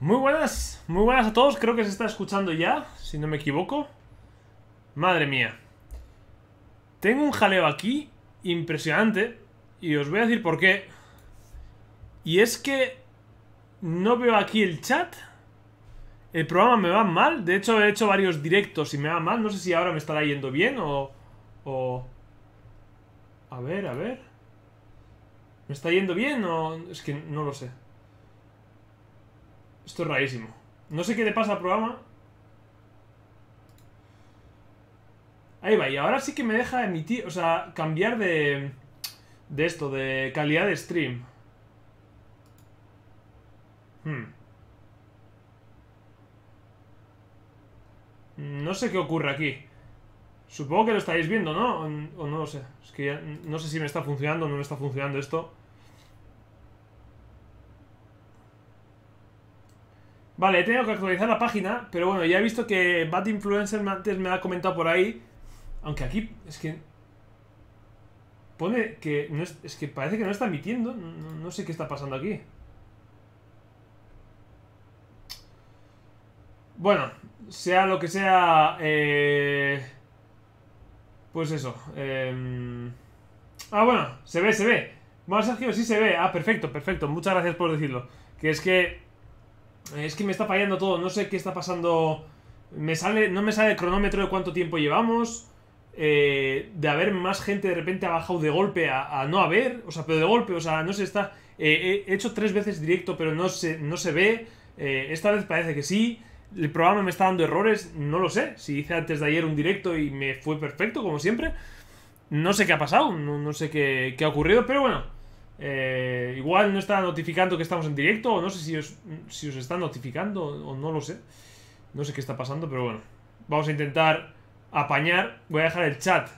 Muy buenas, muy buenas a todos, creo que se está escuchando ya, si no me equivoco. Madre mía. Tengo un jaleo aquí impresionante y os voy a decir por qué. Y es que no veo aquí el chat. El programa me va mal, de hecho he hecho varios directos y me va mal, no sé si ahora me estará yendo bien o... o... A ver, a ver. ¿Me está yendo bien o...? Es que no lo sé. Esto es rarísimo. No sé qué le pasa al programa. Ahí va, y ahora sí que me deja emitir, o sea, cambiar de... De esto, de calidad de stream. Hmm. No sé qué ocurre aquí. Supongo que lo estáis viendo, ¿no? O no lo sé. Es que no sé si me está funcionando o no me está funcionando esto. Vale, he tenido que actualizar la página, pero bueno, ya he visto que Bad Influencer antes me ha comentado por ahí. Aunque aquí es que. Pone que. es, que parece que no está emitiendo. No, sé qué está pasando aquí. Bueno, sea lo que sea. Eh, pues eso. Eh, ah, bueno, se ve, se ve. Bueno, Sergio, sí se ve. Ah, perfecto, perfecto. Muchas gracias por decirlo. Que es que es que me está fallando todo, no sé qué está pasando. Me sale, no me sale el cronómetro de cuánto tiempo llevamos. Eh, de haber más gente de repente ha bajado de golpe a, no haber, o sea, pero de golpe, o sea, no se está. Eh, he hecho tres veces directo, pero no se, no se ve. Eh, esta vez parece que sí. El programa me está dando errores, no lo sé. Si hice antes de ayer un directo y me fue perfecto, como siempre. No sé qué ha pasado, no, sé qué ha ocurrido, pero bueno. Eh, igual no está notificando que estamos en directo, o no sé si os, si os está notificando, o no lo sé. No sé qué está pasando, pero bueno. Vamos a intentar apañar. Voy a dejar el chat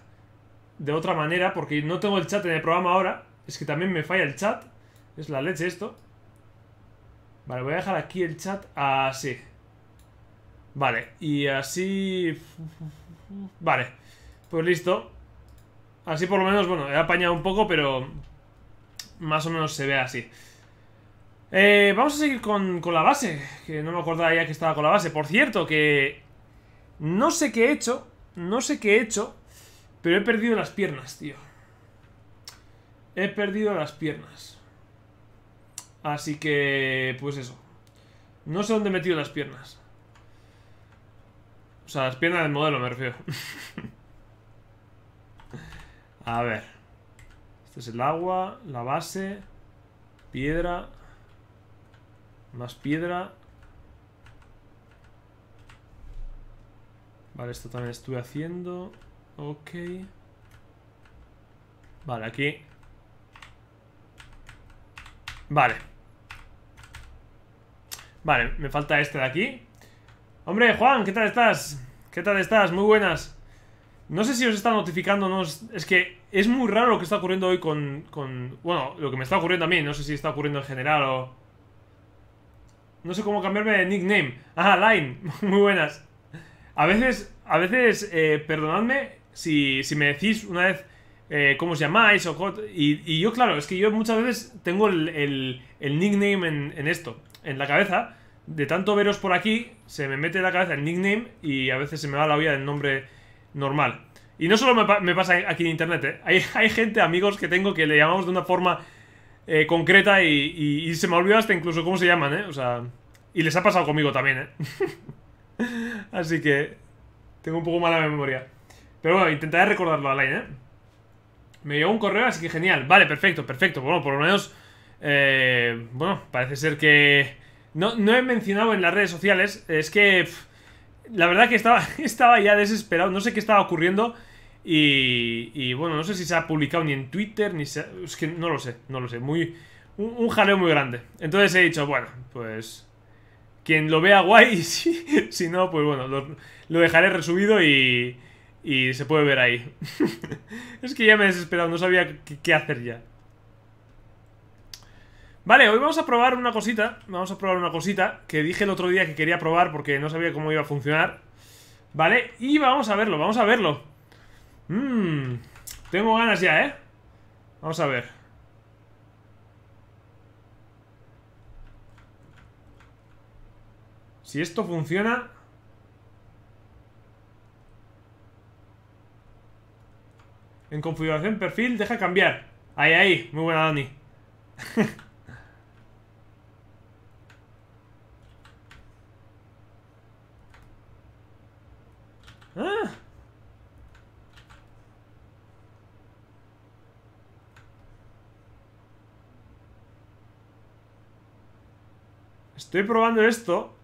de otra manera, porque no tengo el chat en el programa ahora. Es que también me falla el chat. Es la leche esto. Vale, voy a dejar aquí el chat así. Vale, y así... Vale, pues listo. Así por lo menos, bueno, he apañado un poco, pero más o menos se ve así. Eh, vamos a seguir con, con, la base, que no me acordaba ya que estaba con la base. Por cierto, que no sé qué he hecho, no sé qué he hecho, pero he perdido las piernas, tío. He perdido las piernas. Así que, pues eso. No sé dónde he metido las piernas. O sea, las piernas del modelo, me refiero. a ver el agua, la base, piedra, más piedra. Vale, esto también estuve haciendo. Ok. Vale, aquí. Vale. Vale, me falta este de aquí. Hombre, Juan, ¿qué tal estás? ¿Qué tal estás? Muy buenas. No sé si os está notificando, no, es que es muy raro lo que está ocurriendo hoy con, con, Bueno, lo que me está ocurriendo a mí, no sé si está ocurriendo en general o... No sé cómo cambiarme de nickname. Ah, Line, muy buenas. A veces, a veces, eh, perdonadme si, si, me decís una vez eh, cómo os llamáis o... Y, y, yo, claro, es que yo muchas veces tengo el, nickname en, en esto, en la cabeza. De tanto veros por aquí, se me mete en la cabeza el nickname y a veces se me va la olla del nombre normal. Y no solo me, pasa aquí en internet, ¿eh? hay, gente, amigos que tengo que le llamamos de una forma eh, concreta y, se me olvida hasta incluso cómo se llaman, ¿eh? O sea, y les ha pasado conmigo también, ¿eh? Así que tengo un poco mala memoria. Pero bueno, intentaré recordarlo al Line, ¿eh? Me llegó un correo, así que genial. Vale, perfecto, perfecto. Bueno, por lo menos... Eh, bueno, parece ser que... No, he mencionado en las redes sociales. Es que la verdad que estaba, estaba ya desesperado, no sé qué estaba ocurriendo. Y, bueno, no sé si se ha publicado ni en Twitter, ni es que no lo sé, no lo sé. Muy, un, jaleo muy grande. Entonces he dicho, bueno, pues quien lo vea guay, si, no, pues bueno, lo, dejaré resubido y, y se puede ver ahí. es que ya me he desesperado, no sabía qué hacer ya. Vale, hoy vamos a probar una cosita Vamos a probar una cosita que dije el otro día que quería probar Porque no sabía cómo iba a funcionar Vale, y vamos a verlo, vamos a verlo Mmm, tengo ganas ya, ¿eh? Vamos a ver Si esto funciona En configuración perfil, deja cambiar Ahí, ahí, muy buena Dani Ah. Estoy probando esto.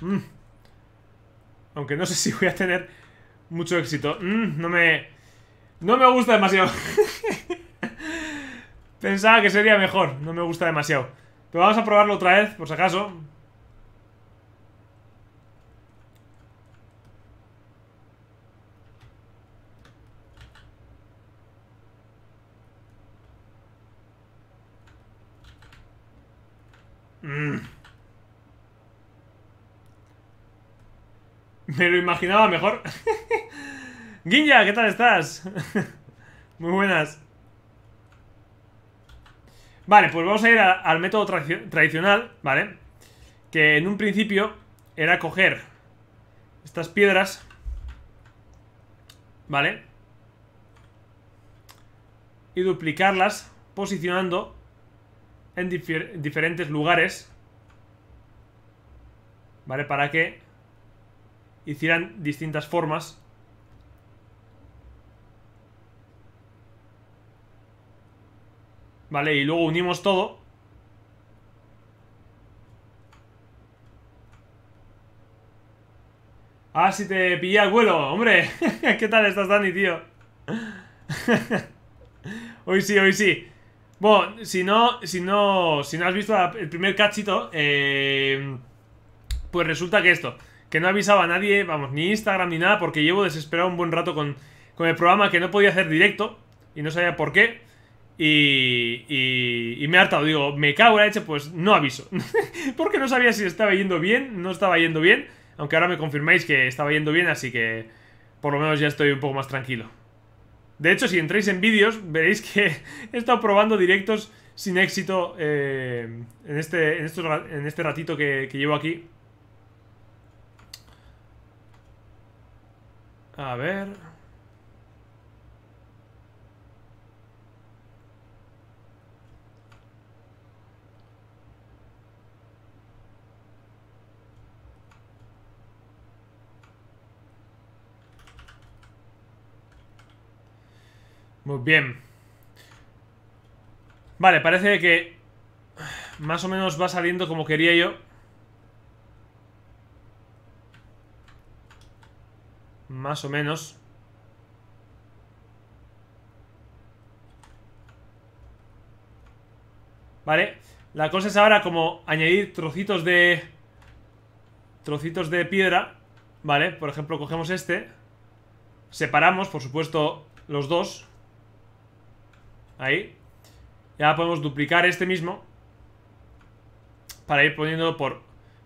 Mm. Aunque no sé si voy a tener mucho éxito. Mm, no me... No me gusta demasiado. Pensaba que sería mejor. No me gusta demasiado. Pero vamos a probarlo otra vez, por si acaso. Me lo imaginaba mejor. ¡Ginja! ¿qué tal estás? Muy buenas. Vale, pues vamos a ir al método tradicional, ¿vale? Que en un principio era coger estas piedras, ¿vale? Y duplicarlas posicionando en diferentes lugares, ¿vale? Para que hicieran distintas formas. Vale, y luego unimos todo. Ah, si te pillé al vuelo, hombre. ¿Qué tal estás, Dani, tío? hoy sí, hoy sí. Bueno, si no, si no, si no has visto el primer cachito, eh, pues resulta que esto que no avisaba a nadie, vamos, ni Instagram ni nada, porque llevo desesperado un buen rato con, el programa que no podía hacer directo y no sabía por qué. Y, y, me he hartado, digo, me cago en la leche, pues no aviso. porque no sabía si estaba yendo bien, no estaba yendo bien. Aunque ahora me confirmáis que estaba yendo bien, así que por lo menos ya estoy un poco más tranquilo. De hecho, si entréis en vídeos, veréis que he estado probando directos sin éxito eh, en, este, en, en este ratito que llevo aquí. A ver... Muy bien. Vale, parece que más o menos va saliendo como quería yo. Más o menos. Vale. La cosa es ahora como añadir trocitos de... Trocitos de piedra. Vale, por ejemplo, cogemos este. Separamos, por supuesto, los dos. Ahí. Ya podemos duplicar este mismo. Para ir poniendo por,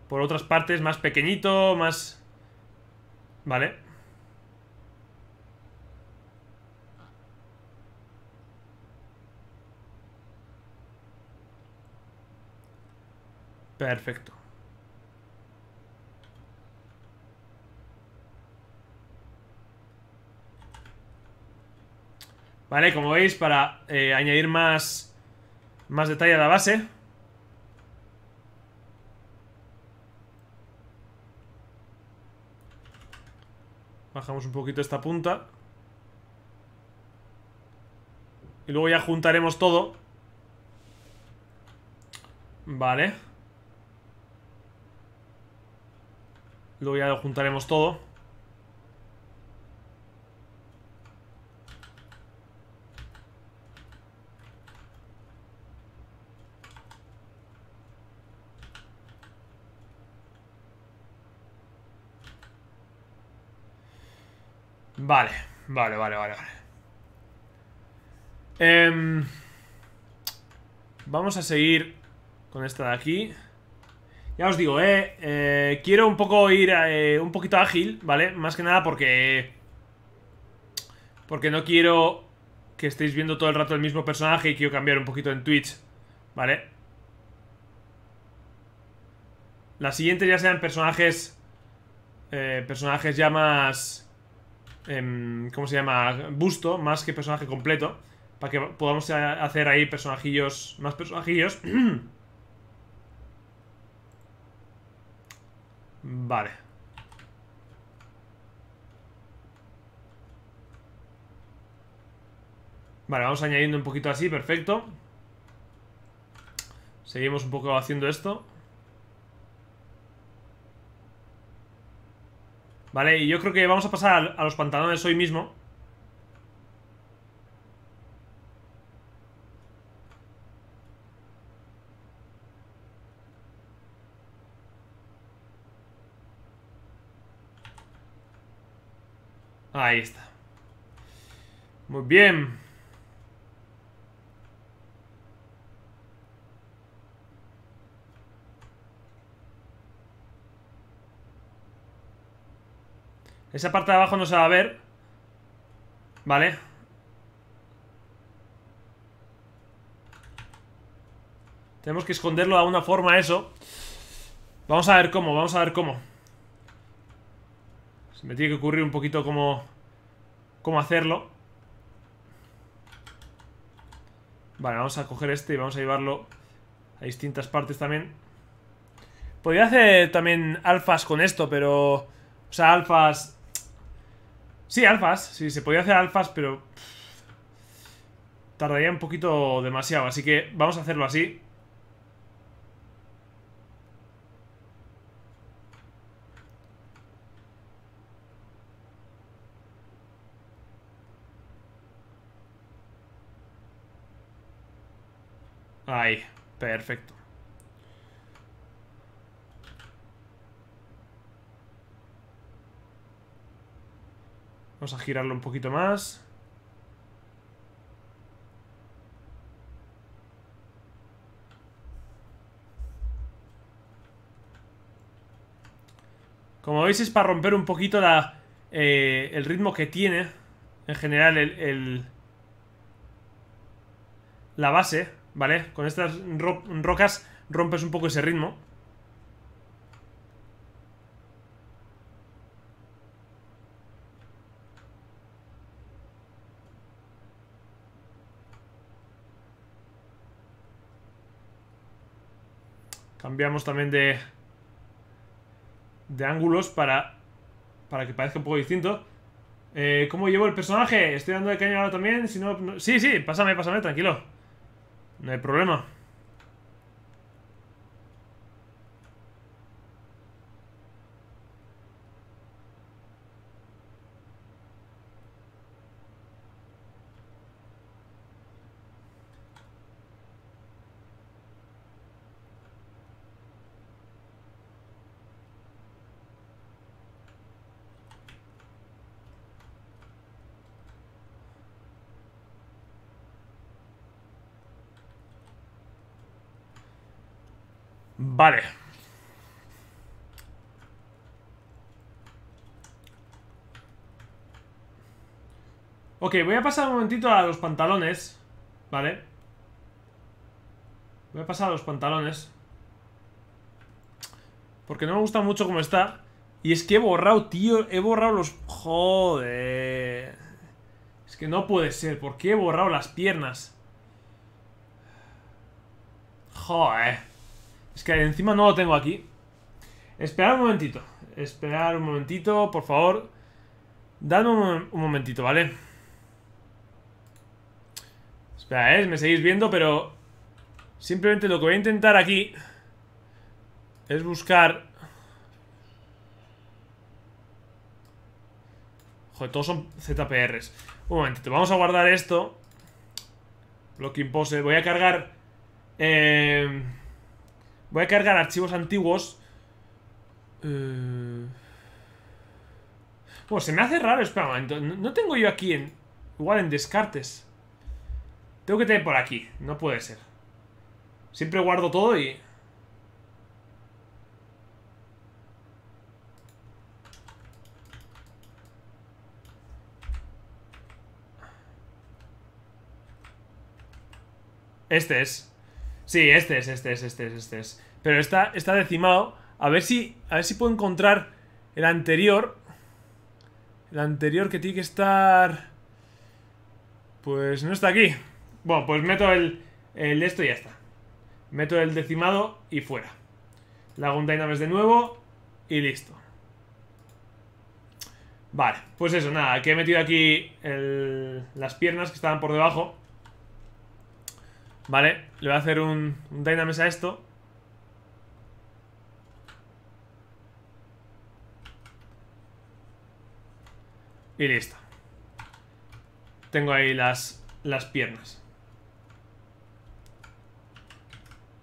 por otras partes más pequeñito, más... Vale. Perfecto. Vale, como veis, para eh, añadir más, más detalle a la base... Bajamos un poquito esta punta. Y luego ya juntaremos todo. Vale. Luego ya lo juntaremos todo. Vale, vale, vale, vale, vale. Em, vamos a seguir con esta de aquí. Ya os digo, eh, eh, quiero un poco ir eh, un poquito ágil, ¿vale? Más que nada porque... Porque no quiero que estéis viendo todo el rato el mismo personaje y quiero cambiar un poquito en Twitch, ¿vale? Las siguientes ya sean personajes... Eh, personajes ya más... Em, ¿Cómo se llama? Busto, más que personaje completo. Para que podamos hacer ahí personajillos... Más personajillos... Vale. Vale, vamos añadiendo un poquito así, perfecto. Seguimos un poco haciendo esto. Vale, y yo creo que vamos a pasar a los pantalones hoy mismo. Ahí está. Muy bien. Esa parte de abajo no se va a ver. Vale. Tenemos que esconderlo de alguna forma eso. Vamos a ver cómo, vamos a ver cómo me tiene que ocurrir un poquito cómo, cómo hacerlo. Vale, vamos a coger este y vamos a llevarlo a distintas partes también. Podría hacer también alfas con esto, pero... O sea, alfas... Sí, alfas. Sí, se podía hacer alfas, pero... tardaría un poquito demasiado, así que vamos a hacerlo así. perfecto. Vamos a girarlo un poquito más. Como veis es para romper un poquito eh, el ritmo que tiene en general el la base. ¿Vale? Con estas rocas rompes un poco ese ritmo. Cambiamos también de... De ángulos para... Para que parezca un poco distinto. Eh, ¿Cómo llevo el personaje? Estoy dando de caña ahora también. Si no... Sí, sí, pásame, pásame, tranquilo. No hay problema. Vale. Ok, voy a pasar un momentito a los pantalones. Vale. Voy a pasar a los pantalones. Porque no me gusta mucho cómo está. Y es que he borrado, tío. He borrado los... Joder. Es que no puede ser. ¿Por qué he borrado las piernas? Joder. Es que encima no lo tengo aquí. Esperad un momentito. Esperar un momentito, por favor. Dadme un, momentito, ¿vale? Espera, ¿eh? Me seguís viendo, pero... Simplemente lo que voy a intentar aquí... Es buscar... Joder, todos son ZPRs. Un momentito, vamos a guardar esto. que pose. Voy a cargar... Eh... Voy a cargar archivos antiguos. Pues se me hace raro, espera un momento. no tengo yo aquí en... Igual en descartes. Tengo que tener por aquí. No puede ser. Siempre guardo todo y... Este es. Sí, este es, este es, este es, este es. Pero está, está decimado. A ver si. A ver si puedo encontrar el anterior. El anterior que tiene que estar. Pues no está aquí. Bueno, pues meto el. El esto y ya está. Meto el decimado y fuera. un es de nuevo. Y listo. Vale, pues eso, nada, que he metido aquí las piernas que estaban por debajo Vale, le voy a hacer un, un Dynamis a esto. Y listo. Tengo ahí las, las piernas.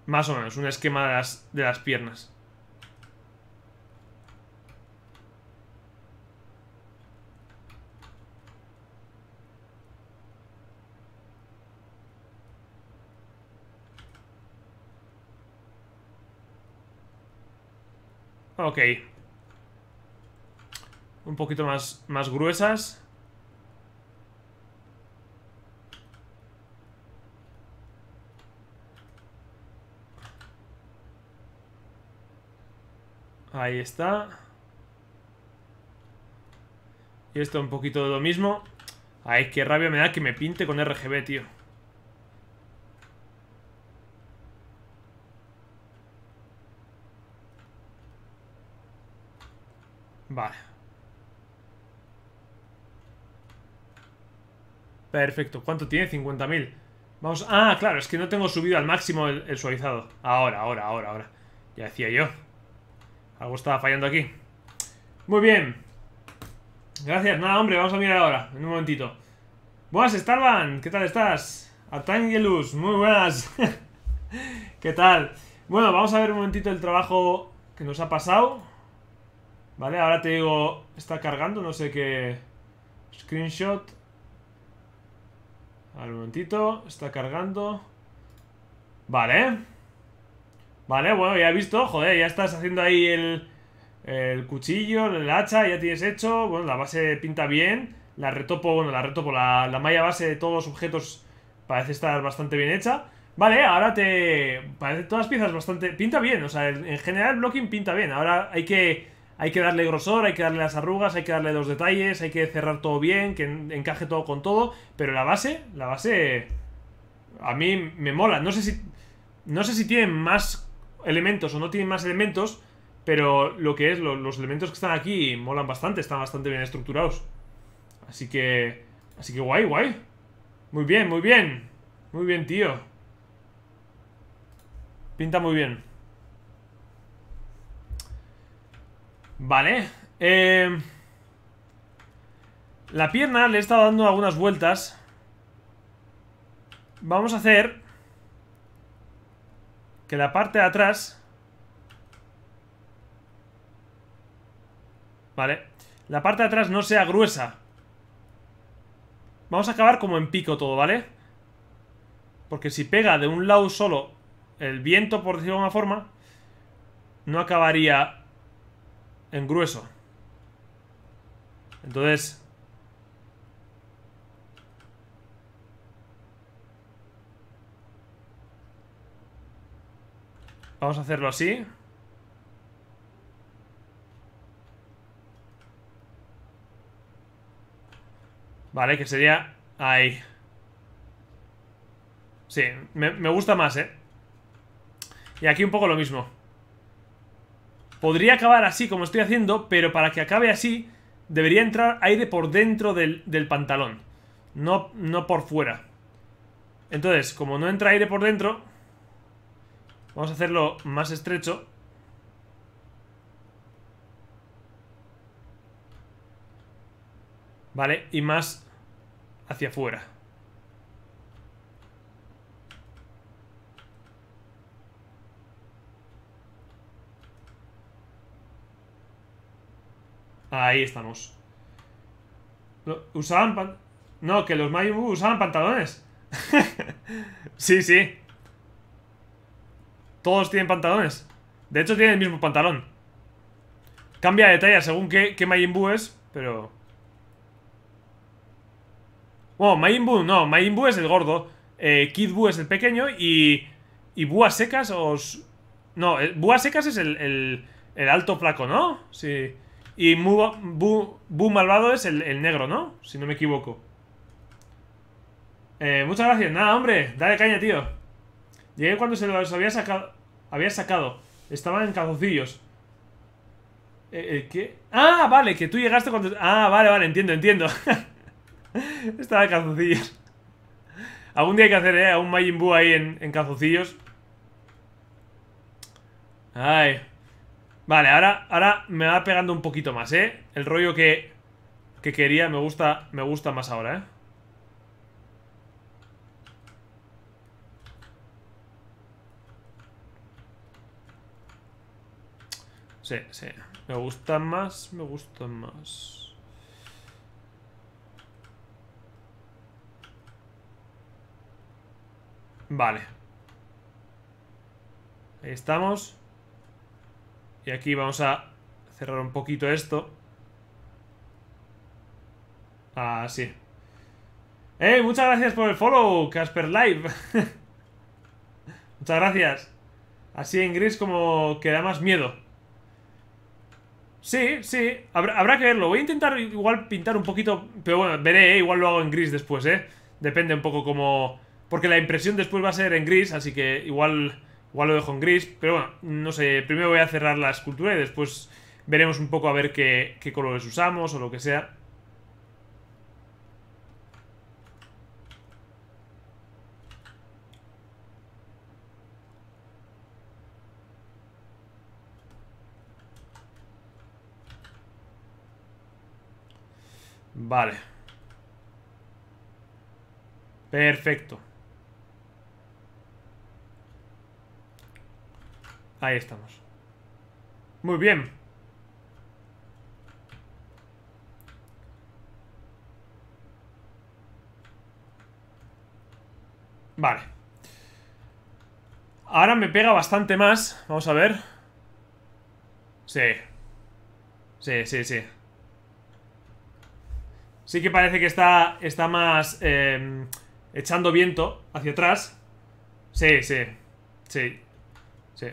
Más o menos, un esquema de las, de las piernas. Ok. Un poquito más, más gruesas. Ahí está. Y esto un poquito de lo mismo. Ay, qué rabia me da que me pinte con RGB, tío. Vale. Perfecto. ¿Cuánto tiene? 50.000. Vamos... Ah, claro, es que no tengo subido al máximo el, suavizado. Ahora, ahora, ahora, ahora. Ya decía yo. Algo estaba fallando aquí. Muy bien. Gracias. Nada, hombre, vamos a mirar ahora. En un momentito. Buenas, Starban. ¿Qué tal estás? Atangelus. Muy buenas. ¿Qué tal? Bueno, vamos a ver un momentito el trabajo que nos ha pasado. Vale, ahora te digo, está cargando, no sé qué... Screenshot. Al momentito, está cargando. Vale. Vale, bueno, ya he visto, joder, ya estás haciendo ahí el, el cuchillo, el hacha, ya tienes hecho. Bueno, la base pinta bien. La retopo, bueno, la retopo, la, la malla base de todos los objetos parece estar bastante bien hecha. Vale, ahora te... Parece todas las piezas bastante... Pinta bien, o sea, en general el blocking pinta bien. Ahora hay que hay que darle grosor, hay que darle las arrugas, hay que darle los detalles, hay que cerrar todo bien, que encaje todo con todo, pero la base, la base a mí me mola. No sé si no sé si tienen más elementos o no tienen más elementos, pero lo que es los elementos que están aquí molan bastante, están bastante bien estructurados. Así que así que guay, guay. Muy bien, muy bien. Muy bien, tío. Pinta muy bien. Vale. Eh, la pierna le he estado dando algunas vueltas. Vamos a hacer que la parte de atrás... Vale. La parte de atrás no sea gruesa. Vamos a acabar como en pico todo, ¿vale? Porque si pega de un lado solo el viento, por decirlo de alguna forma, no acabaría en grueso. Entonces... Vamos a hacerlo así. Vale, que sería ahí. Sí, me, gusta más, ¿eh? Y aquí un poco lo mismo. Podría acabar así como estoy haciendo, pero para que acabe así debería entrar aire por dentro del, pantalón. No, no por fuera. Entonces, como no entra aire por dentro, vamos a hacerlo más estrecho. ¿Vale? Y más hacia afuera. Ahí estamos. Usaban pantalones? No, que los Mayimbu usaban pantalones. sí, sí. Todos tienen pantalones. De hecho, tienen el mismo pantalón. Cambia de talla según qué, qué Majin es, pero... Bueno, Majin no. Majin es el gordo. Eh, Kidbu es el pequeño y... Y Búas secas os... No, eh, Búas secas es el, el, el alto flaco, ¿no? Sí... Y Mu, Bu, Malvado es el, negro, ¿no? Si no me equivoco. Eh, muchas gracias. Nada, hombre. Dale caña, tío. Llegué cuando se los había sacado. Había sacado. Estaban en cazucillos ¿El eh, eh, qué? Ah, vale, que tú llegaste cuando... Ah, vale, vale, entiendo, entiendo. Estaba en cazucillos Algún día hay que hacer, ¿eh? A un Majin ahí en, en Ay, Vale, ahora, ahora me va pegando un poquito más, ¿eh? El rollo que, quería me gusta, me gusta más ahora, ¿eh? Sí, sí. Me gusta más, me gusta más. Vale. Ahí estamos. Y aquí vamos a cerrar un poquito esto. Así. ¡Eh! Muchas gracias por el follow, Casper Live. muchas gracias. Así en gris como que da más miedo. Sí, sí, habrá, que verlo. Voy a intentar igual pintar un poquito, pero bueno, veré, ¿eh? igual lo hago en gris después, ¿eh? Depende un poco como... Porque la impresión después va a ser en gris, así que igual Igual lo dejo en gris, pero bueno, no sé. Primero voy a cerrar la escultura y después veremos un poco a ver qué, qué colores usamos o lo que sea. Vale. Perfecto. Ahí estamos. Muy bien. Vale. Ahora me pega bastante más. Vamos a ver. Sí. Sí, sí, sí. Sí que parece que está, está más em, echando viento hacia atrás. Sí, sí. Sí. Sí.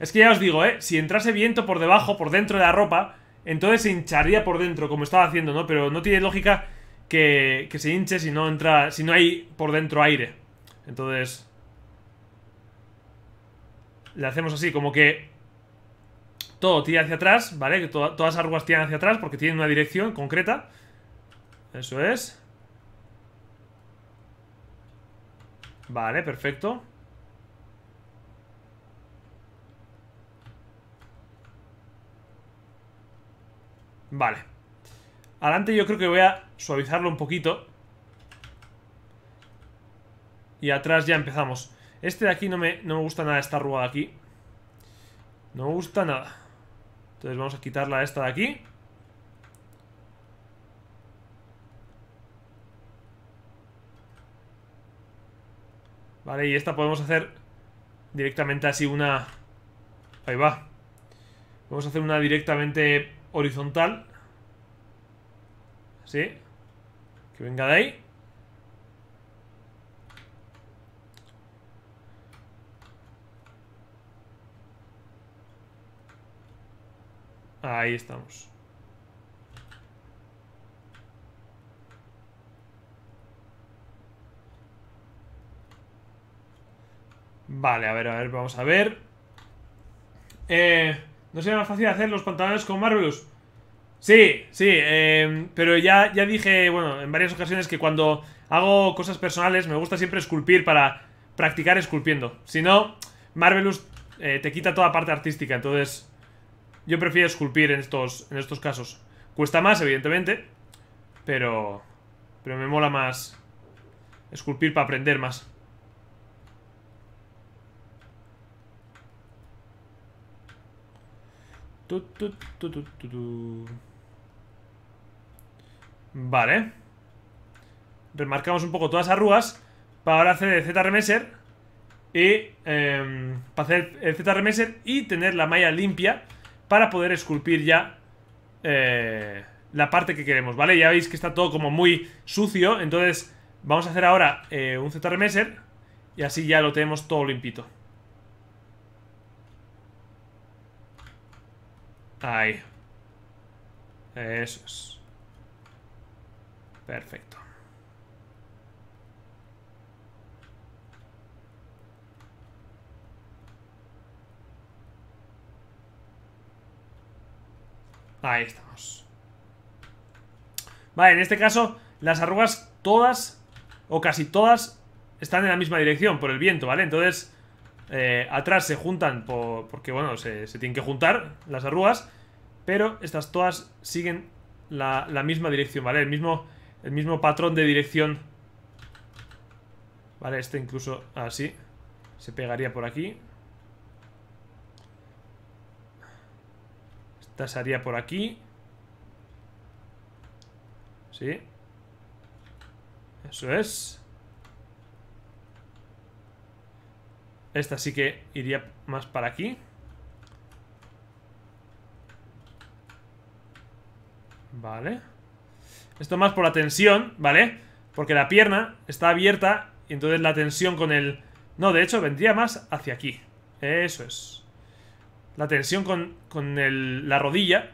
Es que ya os digo, ¿eh? Si entrase viento por debajo, por dentro de la ropa, entonces se hincharía por dentro, como estaba haciendo, ¿no? Pero no tiene lógica que, se hinche si no entra, si no hay por dentro aire. Entonces... Le hacemos así, como que todo tira hacia atrás, ¿vale? Que todas las arrugas tiran hacia atrás porque tienen una dirección concreta. Eso es. Vale, perfecto. Vale. Adelante yo creo que voy a suavizarlo un poquito. Y atrás ya empezamos. Este de aquí no me, gusta nada esta de aquí. No me gusta nada. Entonces vamos a quitarla esta de aquí. Vale, y esta podemos hacer directamente así una... Ahí va. Vamos a hacer una directamente horizontal. ¿Sí? Que venga de ahí. Ahí estamos. Vale, a ver, a ver, vamos a ver. Eh... ¿No sería más fácil hacer los pantalones con Marvelous? Sí, sí, eh, pero ya, ya dije, bueno, en varias ocasiones que cuando hago cosas personales me gusta siempre esculpir para practicar esculpiendo. Si no, Marvelous eh, te quita toda parte artística, entonces yo prefiero esculpir en estos, en estos casos. Cuesta más, evidentemente, pero, pero me mola más esculpir para aprender más. vale. Remarcamos un poco todas las arrugas para ahora hacer el Z-Remeser y em, para hacer el Z-Remeser y tener la malla limpia para poder esculpir ya eh, la parte que queremos, ¿vale? Ya veis que está todo como muy sucio, entonces vamos a hacer ahora eh, un Z-Remeser y así ya lo tenemos todo limpito. Ahí. Eso es. Perfecto. Ahí estamos. Vale, en este caso, las arrugas todas, o casi todas, están en la misma dirección por el viento, ¿vale? Entonces, eh, atrás se juntan porque, bueno, se, tienen que juntar las arrugas. Pero estas todas siguen la, misma dirección, ¿vale? El mismo, el mismo patrón de dirección. Vale, este incluso así. Se pegaría por aquí. Esta se haría por aquí. Sí. Eso es. Esta sí que iría más para aquí. Vale. Esto más por la tensión, ¿vale? Porque la pierna está abierta y entonces la tensión con el... No, de hecho, vendría más hacia aquí. Eso es. La tensión con, la rodilla.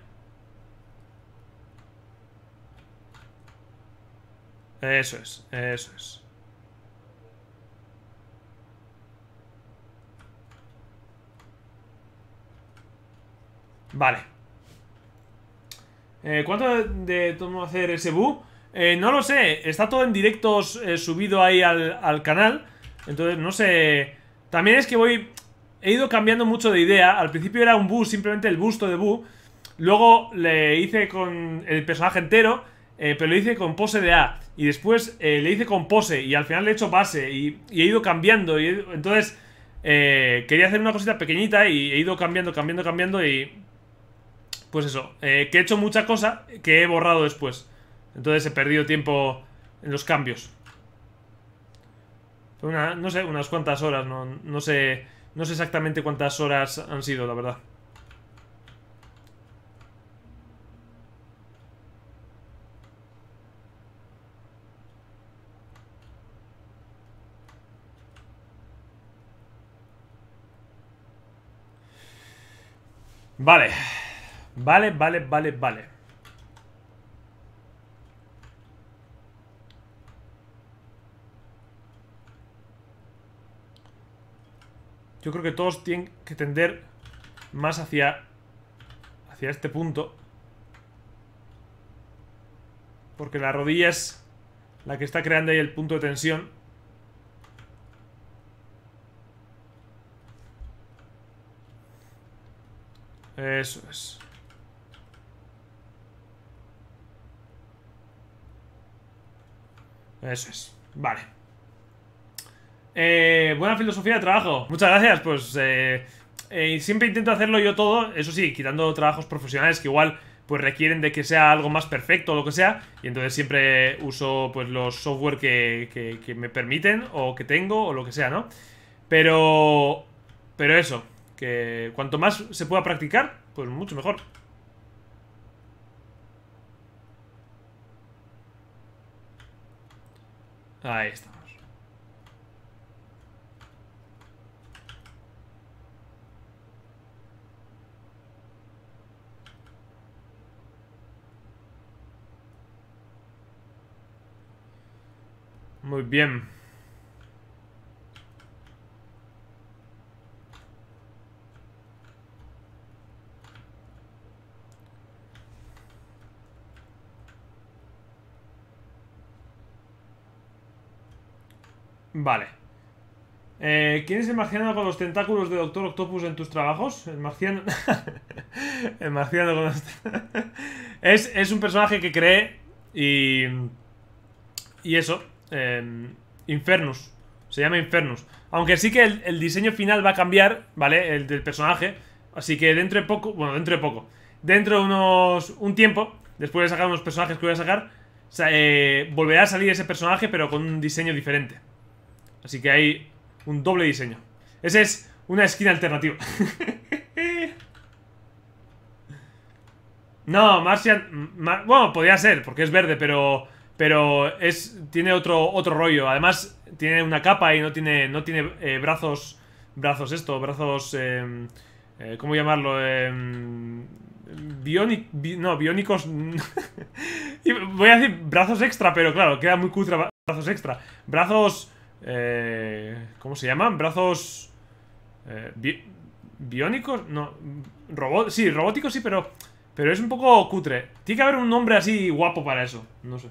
Eso es, eso es. Vale. Eh, ¿Cuánto de tomo hacer ese bu? Eh, no lo sé. Está todo en directos eh, subido ahí al, canal. Entonces, no sé. También es que voy... He ido cambiando mucho de idea. Al principio era un bu, simplemente el busto de bu. Luego le hice con el personaje entero, pero le hice con pose de A. Y después le hice con pose y al final le he hecho base. Y, he ido cambiando. Y entonces... quería hacer una cosita pequeñita y he ido cambiando, cambiando, cambiando y pues eso, eh, que he hecho mucha cosa que he borrado después. Entonces he perdido tiempo en los cambios. no sé, unas cuantas horas, no, no, sé, no sé exactamente cuántas horas han sido, la verdad. Vale. Vale, vale, vale, vale. Yo creo que todos tienen que tender más hacia, hacia este punto. Porque la rodilla es la que está creando ahí el punto de tensión. Eso es. Eso es. Vale. Eh, buena filosofía de trabajo. Muchas gracias. Pues eh, eh, siempre intento hacerlo yo todo. Eso sí, quitando trabajos profesionales que igual pues requieren de que sea algo más perfecto o lo que sea. Y entonces siempre uso pues los software que, que me permiten o que tengo o lo que sea, ¿no? Pero... Pero eso, que cuanto más se pueda practicar, pues mucho mejor. Ahí estamos. Muy bien. Vale. Eh, ¿Quién es el marciano con los tentáculos de Doctor Octopus en tus trabajos? El marciano... el marciano con los... es, es un personaje que cree y... Y eso. Em, Infernus. Se llama Infernus. Aunque sí que el, diseño final va a cambiar, ¿vale? El del personaje. Así que dentro de poco... Bueno, dentro de poco. Dentro de unos... Un tiempo. Después de sacar unos personajes que voy a sacar. Eh, volverá a salir ese personaje pero con un diseño diferente. Así que hay un doble diseño. Ese es una esquina alternativa. no, Martian... bueno, podría ser, porque es verde, pero... Pero es, tiene otro, otro rollo. Además, tiene una capa y no tiene, no tiene eh, brazos... Brazos esto, brazos... Em, eh, ¿Cómo llamarlo? Em, bionic, no, biónicos... Voy a decir brazos extra, pero claro, queda muy cutra brazos extra. Brazos eh, ¿Cómo se llaman? Brazos... Eh, biónicos, no, robot, sí, robóticos sí, pero, pero es un poco cutre. Tiene que haber un nombre así guapo para eso, no sé.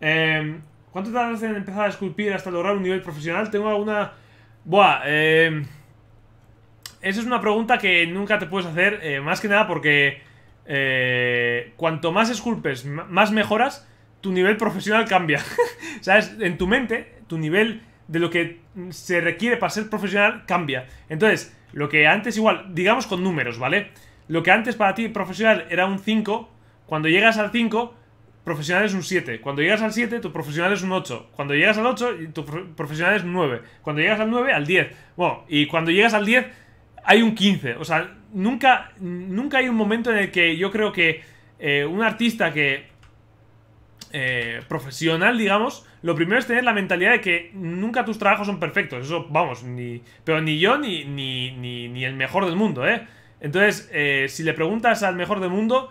Em, ¿Cuánto tardas en empezar a esculpir hasta lograr un nivel profesional? Tengo alguna... Buah, em, Esa es una pregunta que nunca te puedes hacer, eh, más que nada porque eh, cuanto más esculpes, más mejoras, tu nivel profesional cambia. ¿Sabes? En tu mente, tu nivel de lo que se requiere para ser profesional cambia. Entonces, lo que antes igual, digamos con números, ¿vale? Lo que antes para ti profesional era un 5, cuando llegas al 5, profesional es un 7. Cuando llegas al 7, tu profesional es un 8. Cuando llegas al 8, tu profesional es un 9. Cuando llegas al 9, al 10. Bueno, y cuando llegas al 10, hay un 15. O sea, nunca, nunca hay un momento en el que yo creo que eh, un artista que eh, profesional, digamos, lo primero es tener la mentalidad de que nunca tus trabajos son perfectos. Eso, vamos, ni, pero ni yo ni, ni, ni, el mejor del mundo, ¿eh? Entonces, eh, si le preguntas al mejor del mundo,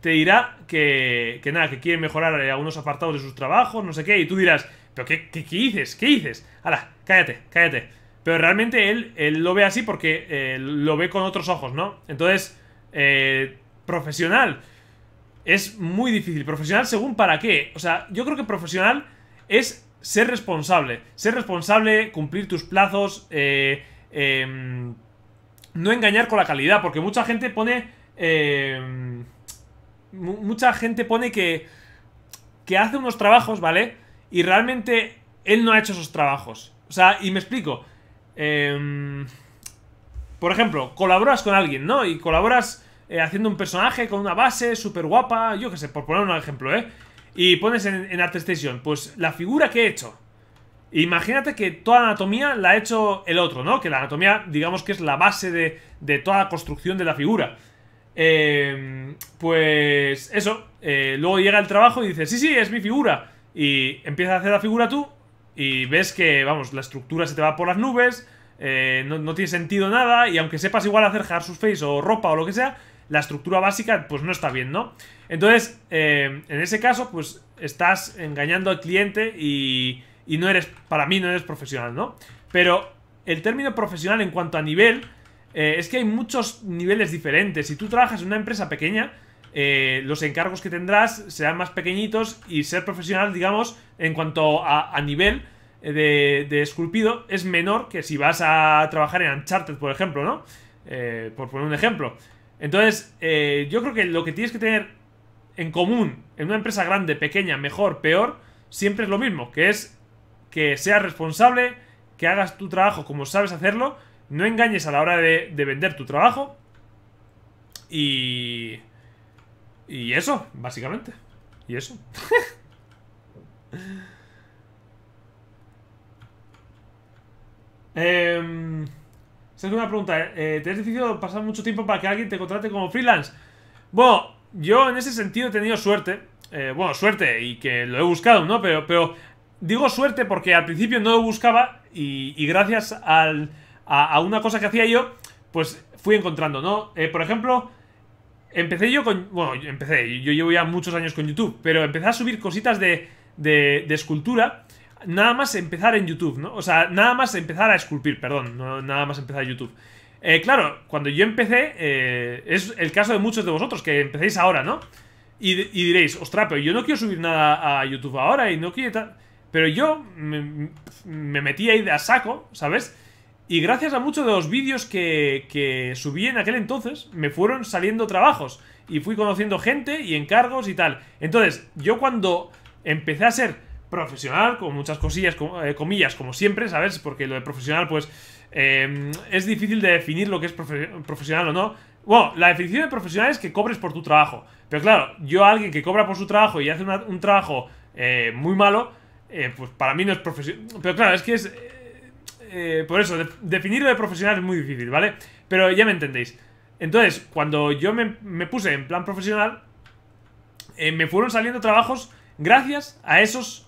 te dirá que, que nada, que quiere mejorar eh, algunos apartados de sus trabajos, no sé qué, y tú dirás, ¿pero qué, qué, dices? ¿Qué dices? Hala, cállate, cállate. Pero realmente él, él lo ve así porque lo ve con otros ojos, ¿no? Entonces, profesional es muy difícil. Profesional según para qué. O sea, yo creo que profesional es ser responsable. Ser responsable, cumplir tus plazos, eh, eh, no engañar con la calidad, porque mucha gente pone... Eh, mucha gente pone que... Que hace unos trabajos, ¿vale? Y realmente él no ha hecho esos trabajos. O sea, y me explico. Em, por ejemplo, colaboras con alguien, ¿no? Y colaboras eh, haciendo un personaje con una base súper guapa, yo qué sé, por poner un ejemplo, ¿eh? Y pones en, Art Station pues la figura que he hecho. Imagínate que toda la anatomía la ha hecho el otro, ¿no? Que la anatomía, digamos que es la base de, toda la construcción de la figura. Em, pues eso, eh, luego llega el trabajo y dice sí, sí, es mi figura. Y empiezas a hacer la figura tú y ves que, vamos, la estructura se te va por las nubes, eh, no, tiene sentido nada y aunque sepas igual hacer sus Face o ropa o lo que sea, la estructura básica pues no está bien, ¿no? Entonces, eh, en ese caso, pues estás engañando al cliente y, y no eres, para mí no eres profesional, ¿no? Pero el término profesional en cuanto a nivel eh, es que hay muchos niveles diferentes. Si tú trabajas en una empresa pequeña, eh, los encargos que tendrás serán más pequeñitos y ser profesional, digamos, en cuanto a, a nivel de, de, esculpido es menor que si vas a trabajar en Uncharted, por ejemplo, ¿no? por poner un ejemplo. Entonces, eh, yo creo que lo que tienes que tener en común en una empresa grande, pequeña, mejor, peor, siempre es lo mismo, que es que seas responsable, que hagas tu trabajo como sabes hacerlo, no engañes a la hora de, vender tu trabajo y... Y eso, básicamente. Y eso. Em, es una pregunta. Eh, eh, ¿Te es difícil pasar mucho tiempo para que alguien te contrate como freelance? Bueno, yo en ese sentido he tenido suerte. Eh, bueno, suerte y que lo he buscado, ¿no? Pero, digo suerte porque al principio no lo buscaba y, gracias a, una cosa que hacía yo, pues fui encontrando, ¿no? por ejemplo, empecé yo con... Bueno, empecé, yo llevo ya muchos años con YouTube, pero empecé a subir cositas de, de, de escultura nada más empezar en YouTube, ¿no? O sea, nada más empezar a esculpir, perdón, nada más empezar en YouTube. Eh, claro, cuando yo empecé, eh, es el caso de muchos de vosotros que empecéis ahora, ¿no? Y, diréis, ostras, pero yo no quiero subir nada a YouTube ahora y no quiero tal. Pero yo me, metí ahí de a saco, ¿sabes? Y gracias a muchos de los vídeos que, que subí en aquel entonces, me fueron saliendo trabajos. Y fui conociendo gente y encargos y tal. Entonces, yo cuando empecé a ser profesional, con muchas cosillas, eh, comillas, como siempre, ¿sabes? Porque lo de profesional, pues, em, es difícil de definir lo que es profesional o no. Bueno, la definición de profesional es que cobres por tu trabajo. Pero claro, yo alguien que cobra por su trabajo y hace un trabajo eh, muy malo, eh, pues para mí no es profesional. Pero claro, es que es... por eso, definir lo de profesional es muy difícil, ¿vale? Pero ya me entendéis. Entonces, cuando yo me puse en plan profesional, me fueron saliendo trabajos gracias a esos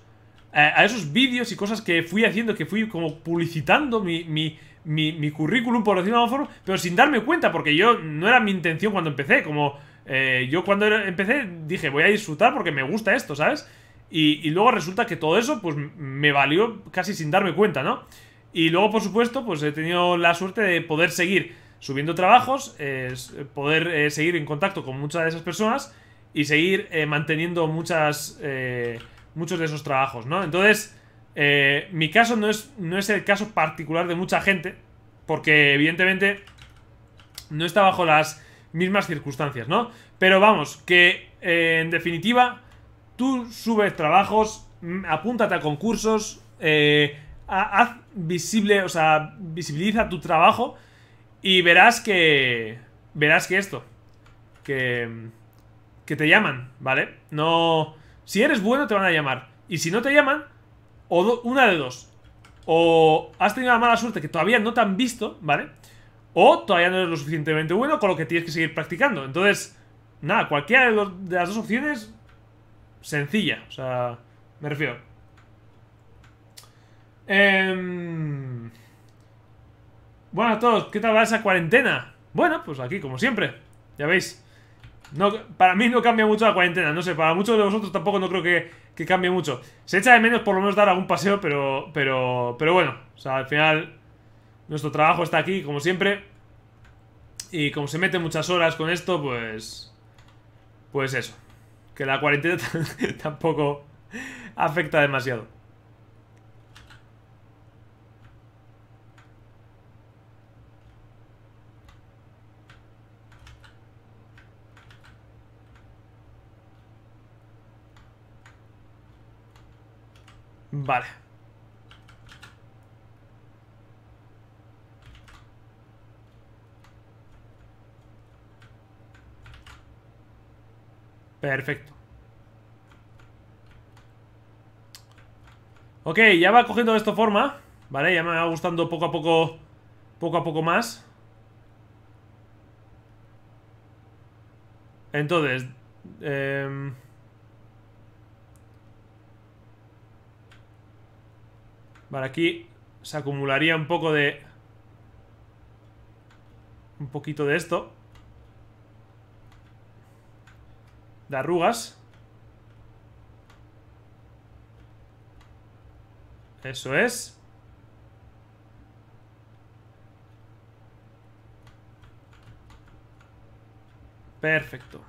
a, esos vídeos y cosas que fui haciendo, que fui como publicitando mi, mi, mi, currículum, por decirlo de alguna forma, pero sin darme cuenta, porque yo no era mi intención cuando empecé, como eh, yo cuando empecé dije voy a disfrutar porque me gusta esto, ¿sabes? Y, luego resulta que todo eso pues me valió casi sin darme cuenta, ¿no? Y luego, por supuesto, pues he tenido la suerte de poder seguir subiendo trabajos, poder eh, seguir en contacto con muchas de esas personas y seguir eh, manteniendo muchas muchos de esos trabajos, ¿no? Entonces, eh, mi caso no es, no es el caso particular de mucha gente, porque evidentemente no está bajo las mismas circunstancias, ¿no? Pero vamos, que eh, en definitiva, tú subes trabajos, mm, apúntate a concursos, eh, haz visible, o sea, visibiliza tu trabajo y verás que, verás que esto, que, que te llaman, ¿vale? No si eres bueno, te van a llamar. Y si no te llaman, o una de dos. O has tenido la mala suerte que todavía no te han visto, ¿vale? O todavía no eres lo suficientemente bueno, con lo que tienes que seguir practicando. Entonces, nada, cualquiera de, las dos opciones, sencilla. O sea, me refiero. Em, bueno a todos, ¿qué tal va esa cuarentena? Bueno, pues aquí como siempre, ya veis. No, para mí no cambia mucho la cuarentena, no sé, para muchos de vosotros tampoco no creo que, cambie mucho. Se echa de menos por lo menos dar algún paseo, pero, pero, pero bueno, o sea, al final nuestro trabajo está aquí, como siempre. Y como se mete muchas horas con esto, pues... Pues eso, que la cuarentena tampoco afecta demasiado. Vale. Perfecto. Ok, ya va cogiendo De esta forma. Vale, ya me va gustando poco a poco. Poco a poco más. Entonces. Eh... Para aquí se acumularía un poco de... Un poquito de esto. De arrugas. Eso es. Perfecto.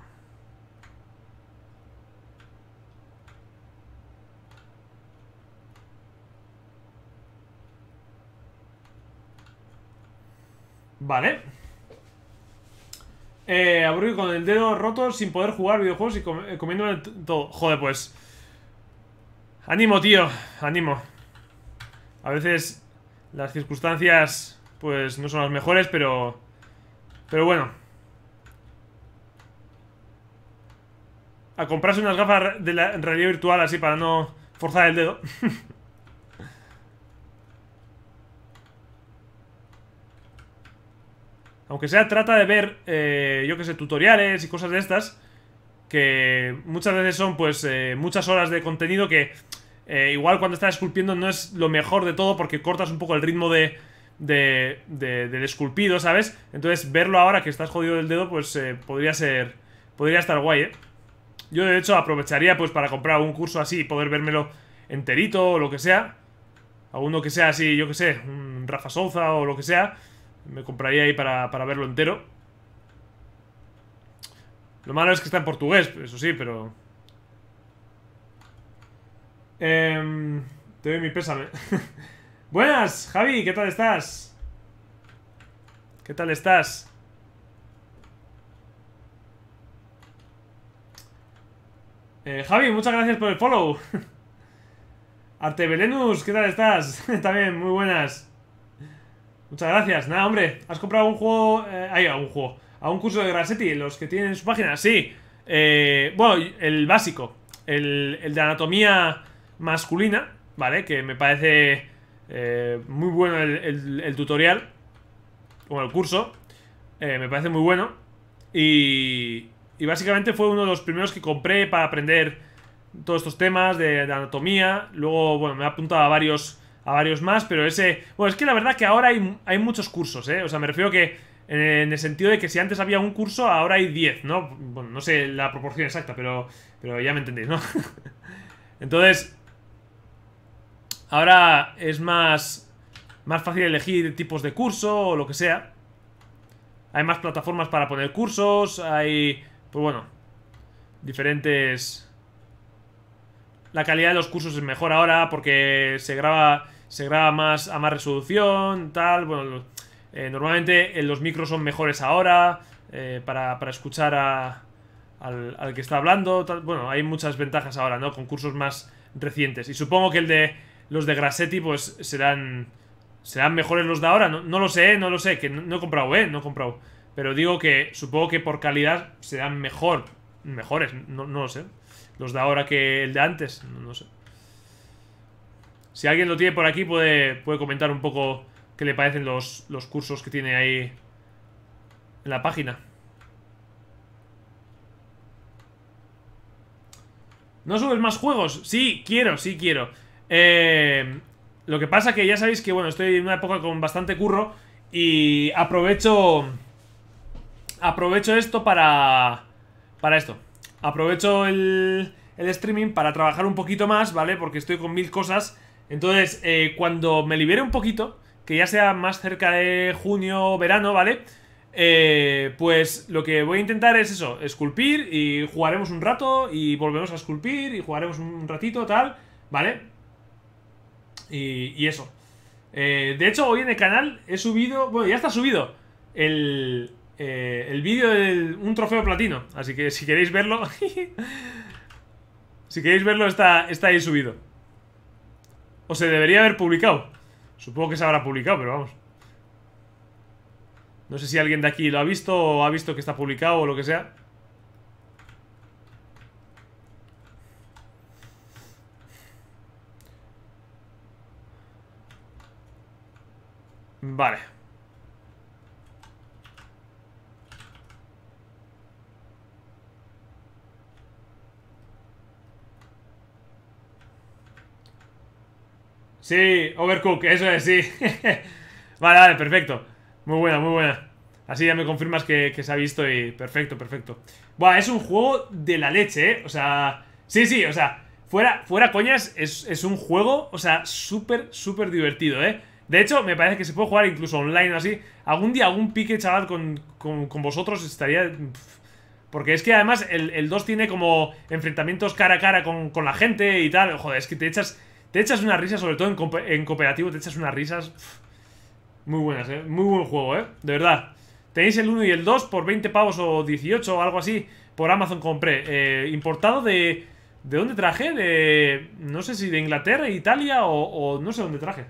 Vale. Eh, aburrido con el dedo roto sin poder jugar videojuegos y eh, comiéndole todo. Joder, pues. Ánimo, tío. Ánimo. A veces las circunstancias, pues, no son las mejores, pero... Pero bueno. A comprarse unas gafas de la realidad virtual así para no forzar el dedo. aunque sea, trata de ver, eh, yo que sé, tutoriales y cosas de estas, que muchas veces son pues eh, muchas horas de contenido que eh, igual cuando estás esculpiendo no es lo mejor de todo porque cortas un poco el ritmo de, de, de, del esculpido, ¿sabes? Entonces verlo ahora que estás jodido del dedo pues podría ser, podría estar guay, ¿eh? Yo de hecho aprovecharía pues para comprar un curso así y poder vérmelo enterito o lo que sea. Alguno que sea así, yo que sé, un Rafa Souza o lo que sea. Me compraría ahí para, verlo entero. Lo malo es que está en portugués, eso sí, pero... Em, te doy mi pésame. Buenas, Javi, ¿qué tal estás? ¿Qué tal estás? Eh, Javi, muchas gracias por el follow. Artevelenus, ¿qué tal estás? También, muy buenas. Muchas gracias. Nada, hombre, ¿has comprado un juego? hay eh, ahí, a un juego. A un curso de Grassetti, los que tienen en su página. Sí. Eh, bueno, el básico. El, de anatomía masculina, ¿vale? Que me parece eh, muy bueno el, tutorial. Bueno, el curso. me parece muy bueno. Y, y básicamente fue uno de los primeros que compré para aprender todos estos temas de, de anatomía. Luego, bueno, me he apuntado a varios a varios más, pero ese... Bueno, es que la verdad que ahora hay, muchos cursos, ¿eh? O sea, me refiero que en el sentido de que si antes había un curso, ahora hay 10, ¿no? Bueno, no sé la proporción exacta, pero, pero ya me entendéis, ¿no? Entonces, ahora es más, más fácil elegir tipos de curso o lo que sea. Hay más plataformas para poner cursos, hay, pues bueno, diferentes la calidad de los cursos es mejor ahora porque se graba, se graba más a más resolución, tal. Bueno, eh, normalmente eh, los micros son mejores ahora eh, para, para, escuchar a, al, que está hablando. Tal. Bueno, hay muchas ventajas ahora, ¿no? Con cursos más recientes. Y supongo que el de los de Grassetti, pues serán, serán mejores los de ahora. No, no lo sé, no lo sé, que no, he comprado, ¿eh? No he comprado. Pero digo que supongo que por calidad serán mejor, mejores, no, no lo sé los de ahora que el de antes. No, sé. Si alguien lo tiene por aquí, puede, puede comentar un poco qué le parecen los, cursos que tiene ahí en la página. ¿No subes más juegos? Sí, quiero, sí quiero. Eh, lo que pasa que ya sabéis que, bueno, estoy en una época con bastante curro y aprovecho... Aprovecho esto para... Para esto aprovecho el, streaming para trabajar un poquito más, ¿vale? Porque estoy con mil cosas. Entonces, eh, cuando me libere un poquito, que ya sea más cerca de junio o verano, ¿vale? Eh, pues lo que voy a intentar es eso, esculpir y jugaremos un rato y volvemos a esculpir y jugaremos un ratito, tal, ¿vale? Y, eso. Eh, de hecho, hoy en el canal he subido, bueno, ya está subido el, eh, el vídeo de un trofeo platino. Así que si queréis verlo, si queréis verlo está, está ahí subido. O se debería haber publicado. Supongo que se habrá publicado, pero vamos. No sé si alguien de aquí lo ha visto o ha visto que está publicado o lo que sea. Vale. Sí, Overcook, eso es, sí. vale, vale, perfecto. Muy buena, muy buena. Así ya me confirmas que, se ha visto y perfecto, perfecto. Buah, es un juego de la leche, ¿eh? O sea, sí, sí, o sea, fuera, fuera coñas, es, un juego, o sea, súper, súper divertido, ¿eh? De hecho, me parece que se puede jugar incluso online o así. Algún día, algún pique, chaval, con, con, con vosotros estaría... Porque es que además el, 2 tiene como enfrentamientos cara a cara con, con la gente y tal. Joder, es que te echas te echas una risa, sobre todo en, cooperativo, te echas unas risas. muy buenas, ¿eh? Muy buen juego, ¿eh? De verdad. Tenéis el 1 y el 2 por 20 pavos o 18 o algo así. Por Amazon compré. Eh, importado de... ¿De dónde traje? De... No sé si de Inglaterra, Italia o, no sé dónde traje.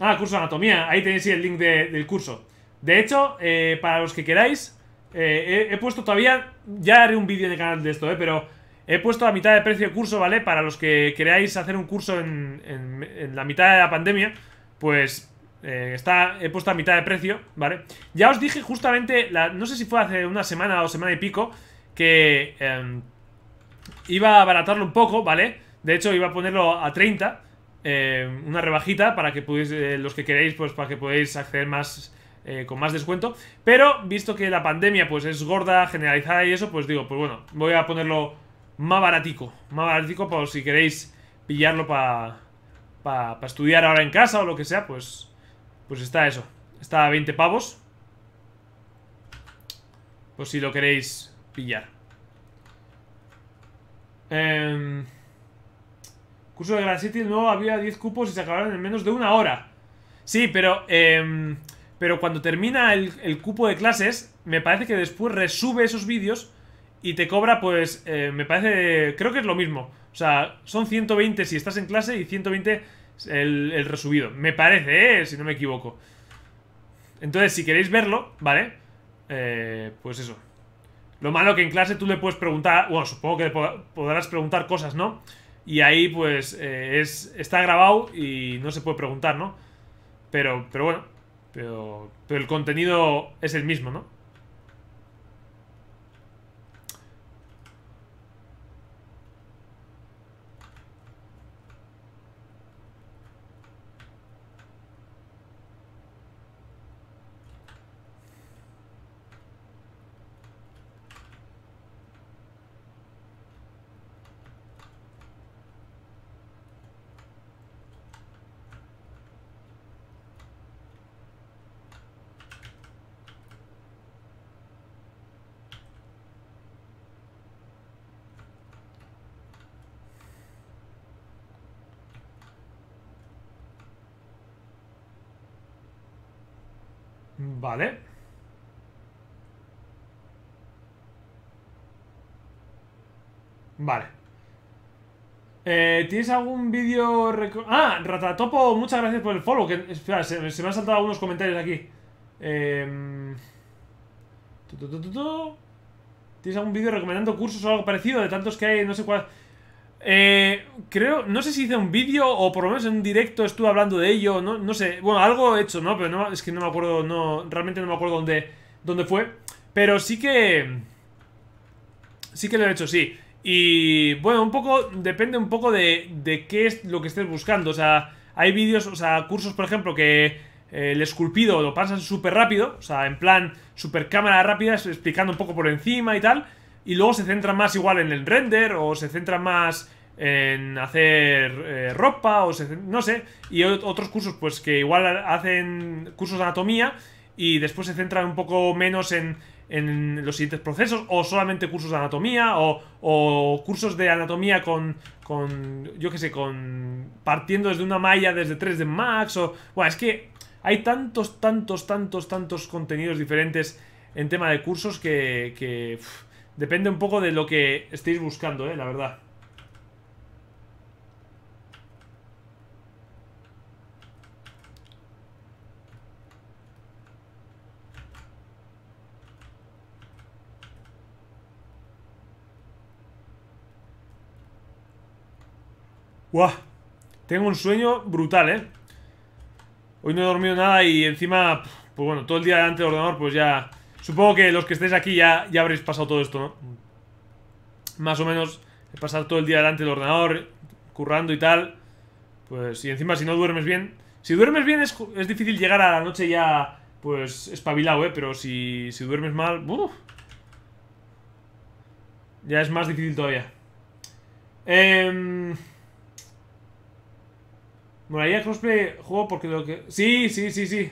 Ah, curso de anatomía. Ahí tenéis el link del curso. De hecho, eh, para los que queráis, eh, he, he, puesto todavía... Ya haré un vídeo en el canal de esto, eh, pero He puesto a mitad de precio el curso, ¿vale? Para los que queráis hacer un curso en, la mitad de la pandemia, pues eh, está, he puesto a mitad de precio, ¿vale? Ya os dije justamente, no sé si fue hace una semana o semana y pico, que eh, iba a abaratarlo un poco, ¿vale? De hecho, iba a ponerlo a 30, eh, una rebajita para que podéis los que queréis, pues para que podáis acceder más... con más descuento, pero visto que la pandemia pues es gorda, generalizada y eso, pues digo, pues bueno, voy a ponerlo más baratico. Más baratico por si queréis pillarlo para estudiar ahora en casa o lo que sea, pues, pues está eso. Está a 20 pavos. Pues si lo queréis pillar. Em, curso de Gran City no había 10 cupos y se acabaron en menos de una hora. Sí, pero... Em, pero cuando termina el, el cupo de clases, me parece que después resube esos vídeos y te cobra, pues, eh, me parece, creo que es lo mismo. O sea, son 120 si estás en clase y 120 el, el resubido. Me parece, ¿eh? si no me equivoco. Entonces, si queréis verlo, ¿vale? Eh, pues eso. Lo malo que en clase tú le puedes preguntar, bueno, supongo que le podrás preguntar cosas, ¿no? Y ahí, pues, eh, es, está grabado y no se puede preguntar, ¿no? Pero, pero bueno, pero, pero el contenido es el mismo, ¿no? Vale. Vale. Eh, ¿Tienes algún vídeo... Ah, Ratatopo, muchas gracias por el follow. Que, se, me han saltado algunos comentarios aquí. Em, ¿Tienes algún vídeo recomendando cursos o algo parecido? De tantos que hay, no sé cuál... Eh, creo, no sé si hice un vídeo o por lo menos en un directo estuve hablando de ello, no, sé, bueno, algo he hecho, ¿no? Pero no, es que no me acuerdo, no, realmente no me acuerdo dónde, dónde fue, pero sí que, sí que lo he hecho, sí. Y bueno, un poco, depende un poco de, de qué es lo que estés buscando, o sea, hay vídeos, o sea, cursos, por ejemplo, que eh, el esculpido lo pasan súper rápido, o sea, en plan, Súper cámara rápida, explicando un poco por encima y tal, y luego se centra más igual en el render o se centra más en hacer eh, ropa o no sé, y otros cursos pues que igual hacen cursos de anatomía y después se centran un poco menos en, los siguientes procesos o solamente cursos de anatomía o, o cursos de anatomía con, con, yo que sé, con partiendo desde una malla desde 3D Max o... Bueno, es que hay tantos, tantos, tantos, tantos contenidos diferentes en tema de cursos que, depende un poco de lo que estéis buscando, ¿eh? la verdad. Tengo un sueño brutal, ¿eh? Hoy no he dormido nada y encima, pues bueno, todo el día delante del ordenador, pues ya... Supongo que los que estéis aquí ya, ya habréis pasado todo esto, ¿no? Más o menos, he pasado todo el día delante del ordenador, currando y tal. Pues, y encima si no duermes bien... Si duermes bien es, difícil llegar a la noche ya, pues, espabilado, ¿eh? Pero si, duermes mal... ya es más difícil todavía. Eh... Moraría cosplay juego porque lo que... Sí, sí, sí, sí.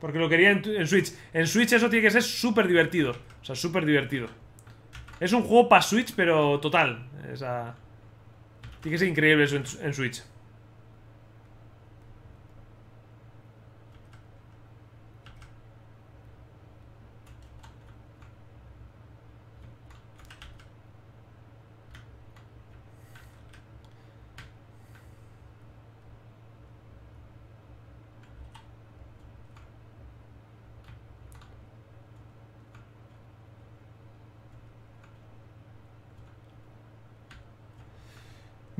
Porque lo quería en, Switch. En Switch eso tiene que ser súper divertido. O sea, súper divertido. Es un juego para Switch, pero total. O sea, tiene que ser increíble eso en Switch.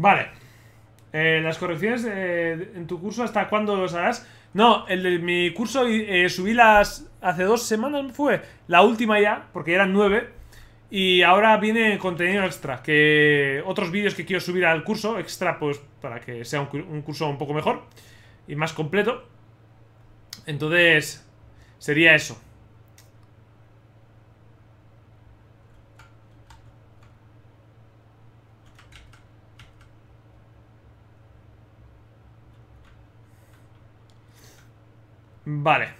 Vale. Eh, las correcciones eh, en tu curso, ¿hasta cuándo los harás? No, el de mi curso eh, subí las hace dos semanas, fue la última ya, porque eran nueve. Y ahora viene contenido extra, que otros vídeos que quiero subir al curso, extra pues para que sea un curso un poco mejor y más completo. Entonces, sería eso. Vale.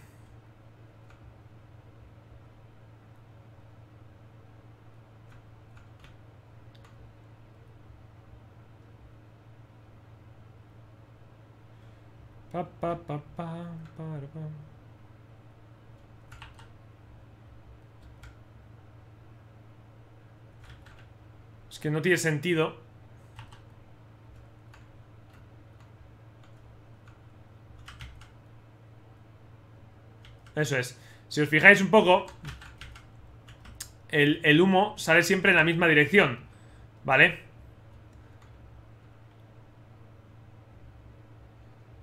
Pa, pa, pa, pa, Es que no tiene sentido Eso es. Si os fijáis un poco, el, humo sale siempre en la misma dirección, ¿vale?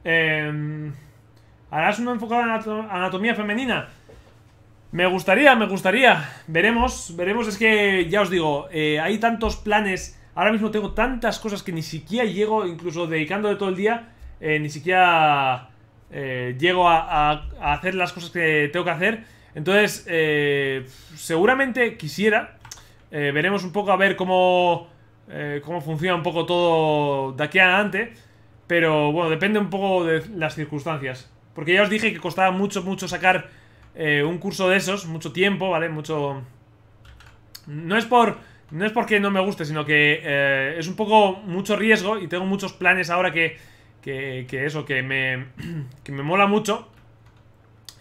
Eh, ¿Harás una enfocado en anatomía femenina? Me gustaría, me gustaría. Veremos, veremos. Es que ya os digo, eh, hay tantos planes. Ahora mismo tengo tantas cosas que ni siquiera llego, incluso dedicándole todo el día, eh, ni siquiera eh, llego a, hacer las cosas que tengo que hacer. Entonces, eh, seguramente quisiera. Eh, veremos un poco a ver cómo, cómo funciona un poco todo de aquí a adelante. Pero bueno, depende un poco de las circunstancias. Porque ya os dije que costaba mucho, mucho sacar un curso de esos. Mucho tiempo, ¿vale? Mucho... No es por... No es porque no me guste, sino que es un poco mucho riesgo y tengo muchos planes ahora que que, eso, que me, que me mola mucho.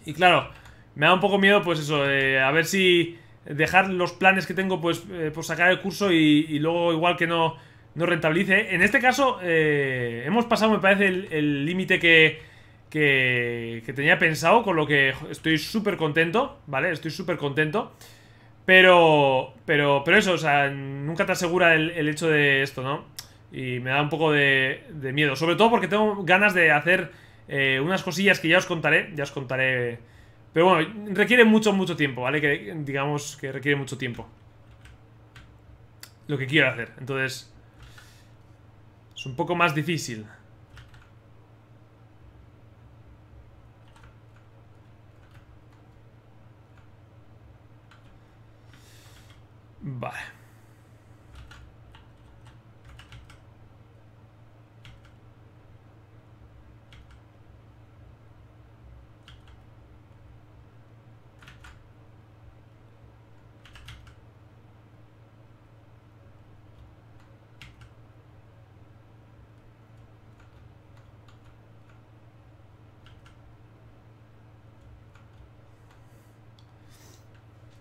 Y claro, me da un poco miedo, pues eso, a ver si dejar los planes que tengo, pues, eh, por sacar el curso y, luego igual que no, no rentabilice. En este caso, eh, hemos pasado, me parece, el límite que, que, que, tenía pensado, con lo que estoy súper contento, ¿vale? Estoy súper contento. Pero, pero, pero eso, o sea, nunca te asegura el hecho de esto, ¿no? Y me da un poco de, miedo. Sobre todo porque tengo ganas de hacer eh, unas cosillas que ya os contaré. Ya os contaré. Pero bueno, requiere mucho, mucho tiempo, ¿vale? Que digamos que requiere mucho tiempo. Lo que quiero hacer. Entonces... Es un poco más difícil. Vale.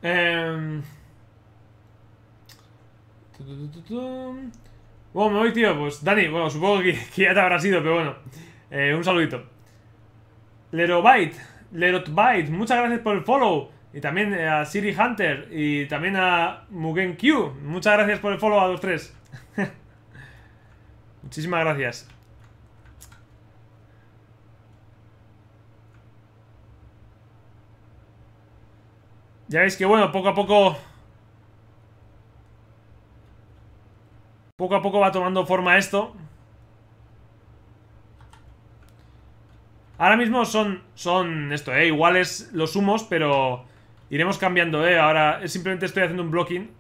Eh... Bueno, me voy, tío. Pues Dani, bueno, supongo que, ya te habrás ido pero bueno. Eh, un saludito. Lerobite, Lerotbite, muchas gracias por el follow. Y también a Siri Hunter y también a MugenQ Muchas gracias por el follow a los tres. Muchísimas gracias. Ya veis que bueno, poco a poco... Poco a poco va tomando forma esto. Ahora mismo son, son esto, ¿eh? Iguales los humos, pero iremos cambiando, ¿eh? Ahora simplemente estoy haciendo un blocking.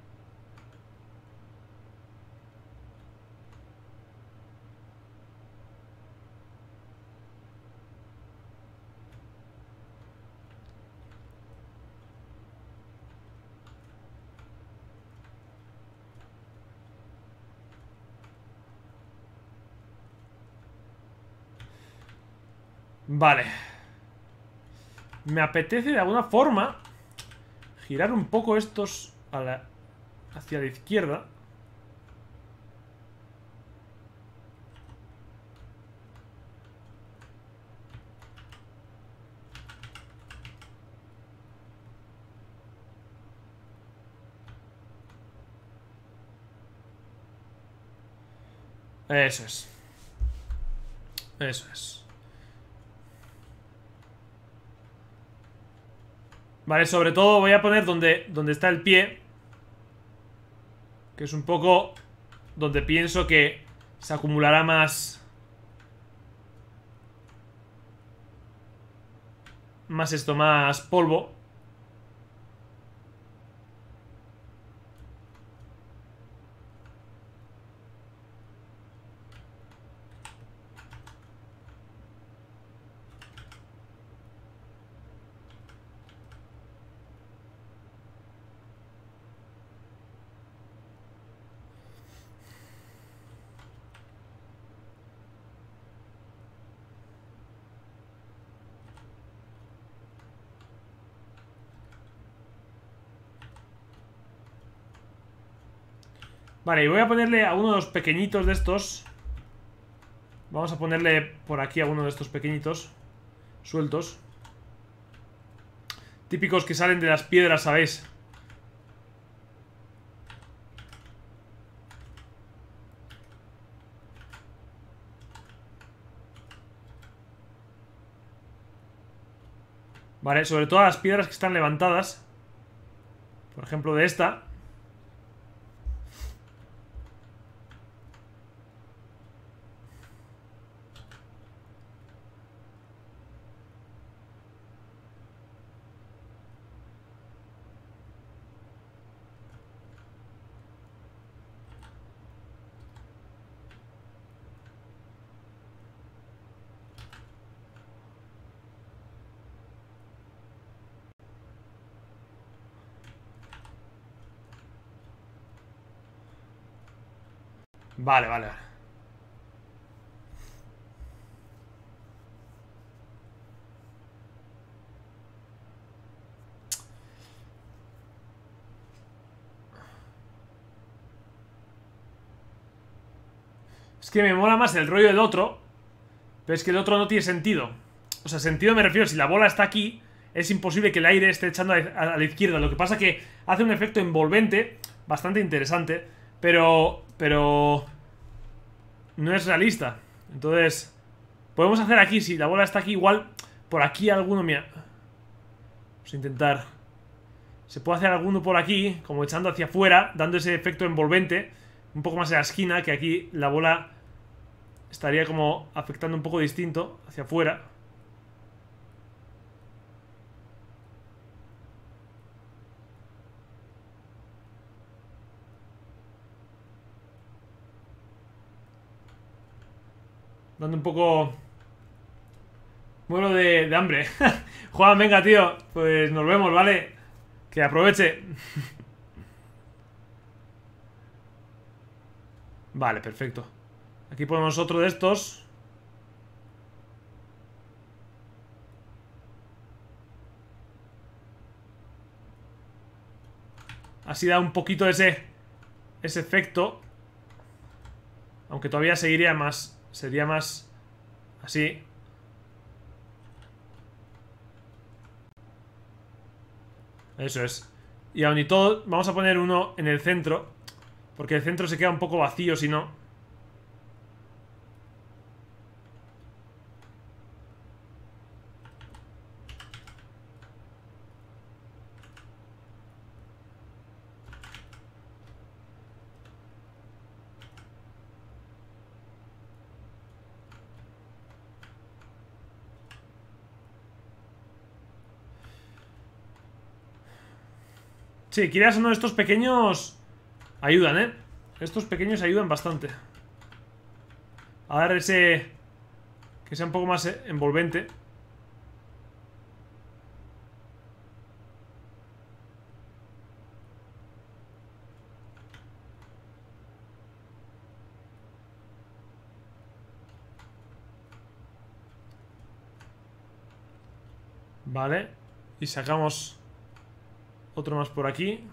Vale. Me apetece de alguna forma girar un poco estos a la, hacia la izquierda. Eso es. Eso es. Vale, sobre todo voy a poner donde, donde está el pie. Que es un poco donde pienso que se acumulará más... Más esto, más polvo. Vale, y voy a ponerle a uno de los pequeñitos de estos. Vamos a ponerle por aquí a uno de estos pequeñitos. Sueltos. Típicos que salen de las piedras, ¿sabéis? Vale, sobre todas las piedras que están levantadas. Por ejemplo, de esta. Vale, vale, Es que me mola más el rollo del otro. Pero es que el otro no tiene sentido. O sea, sentido me refiero, si la bola está aquí, es imposible que el aire esté echando a la izquierda. Lo que pasa que hace un efecto envolvente bastante interesante. Pero pero... No es realista. Entonces... Podemos hacer aquí, si la bola está aquí, igual por aquí alguno... Mira. Vamos a intentar... Se puede hacer alguno por aquí, como echando hacia afuera, dando ese efecto envolvente. Un poco más en la esquina, que aquí la bola estaría como afectando un poco distinto hacia afuera. Dando un poco... Muero de, de hambre. Juan, venga, tío. Pues nos vemos, ¿vale? Que aproveche. vale, perfecto. Aquí ponemos otro de estos. Así da un poquito ese, ese efecto. Aunque todavía seguiría más Sería más así. Eso es. Y aún y todo, vamos a poner uno en el centro. Porque el centro se queda un poco vacío si no. Sí, quieras uno de estos pequeños ayudan, ¿eh? Estos pequeños ayudan bastante. A dar ese... Que sea un poco más envolvente. Vale. Y sacamos otro más por aquí.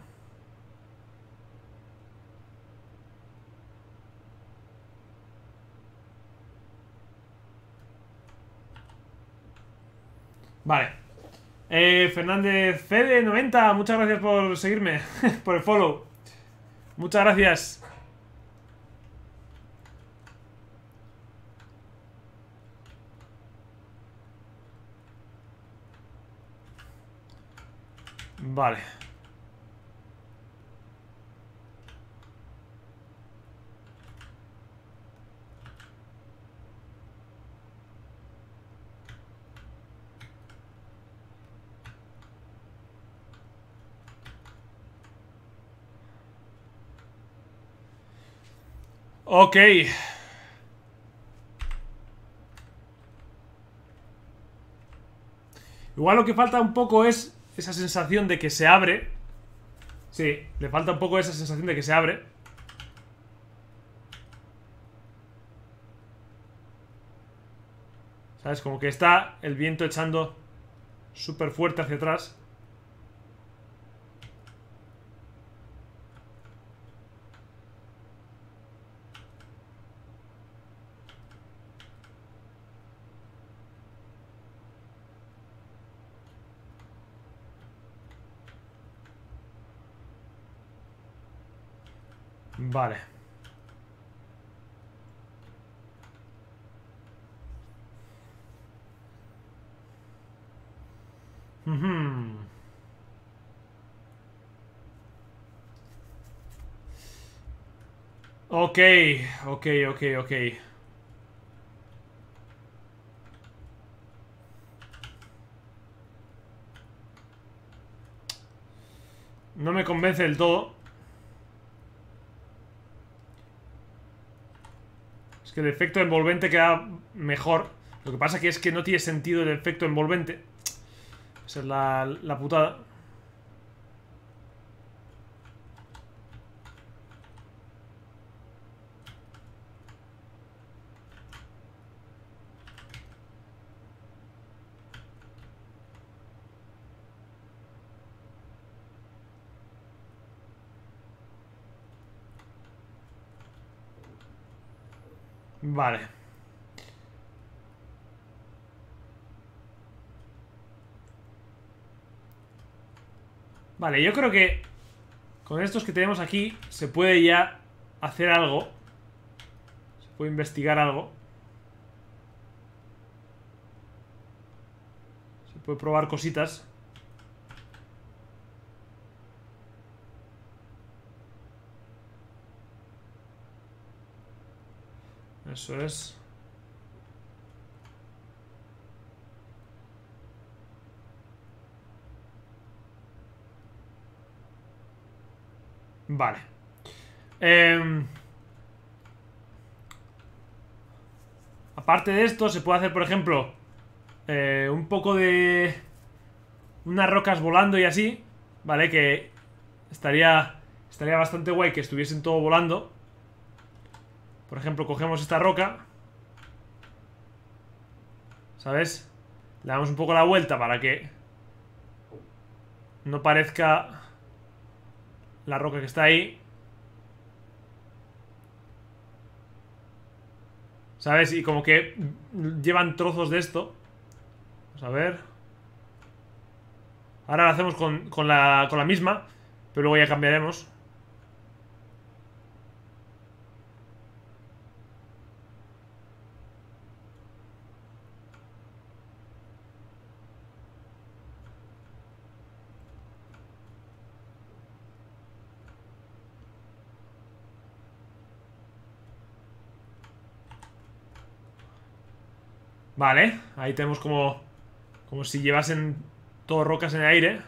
Vale. Eh, Fernández Fede90, muchas gracias por seguirme, por el follow. Muchas gracias. Vale. okay Igual lo que falta un poco es esa sensación de que se abre. Sí, le falta un poco esa sensación de que se abre. ¿Sabes? Como que está el viento echando súper fuerte hacia atrás. Vale. Uh okay Ok, ok, ok, ok. No me convence del todo. que el efecto envolvente queda mejor. Lo que pasa es que no tiene sentido el efecto envolvente. Esa es la, la putada. Vale. Vale, yo creo que con estos que tenemos aquí se puede ya hacer algo. Se puede investigar algo. Se puede probar cositas. Eso es. Vale. Em, aparte de esto, se puede hacer, por ejemplo, eh, un poco de... Unas rocas volando y así, ¿vale? Que estaría, estaría bastante guay que estuviesen todo volando. Por ejemplo, cogemos esta roca. ¿Sabes? Le damos un poco la vuelta para que no parezca la roca que está ahí. ¿Sabes? Y como que llevan trozos de esto. Vamos a ver. Ahora lo hacemos con, la, con la misma, pero luego ya cambiaremos. Vale, ahí tenemos como... Como si llevasen todo rocas en el aire.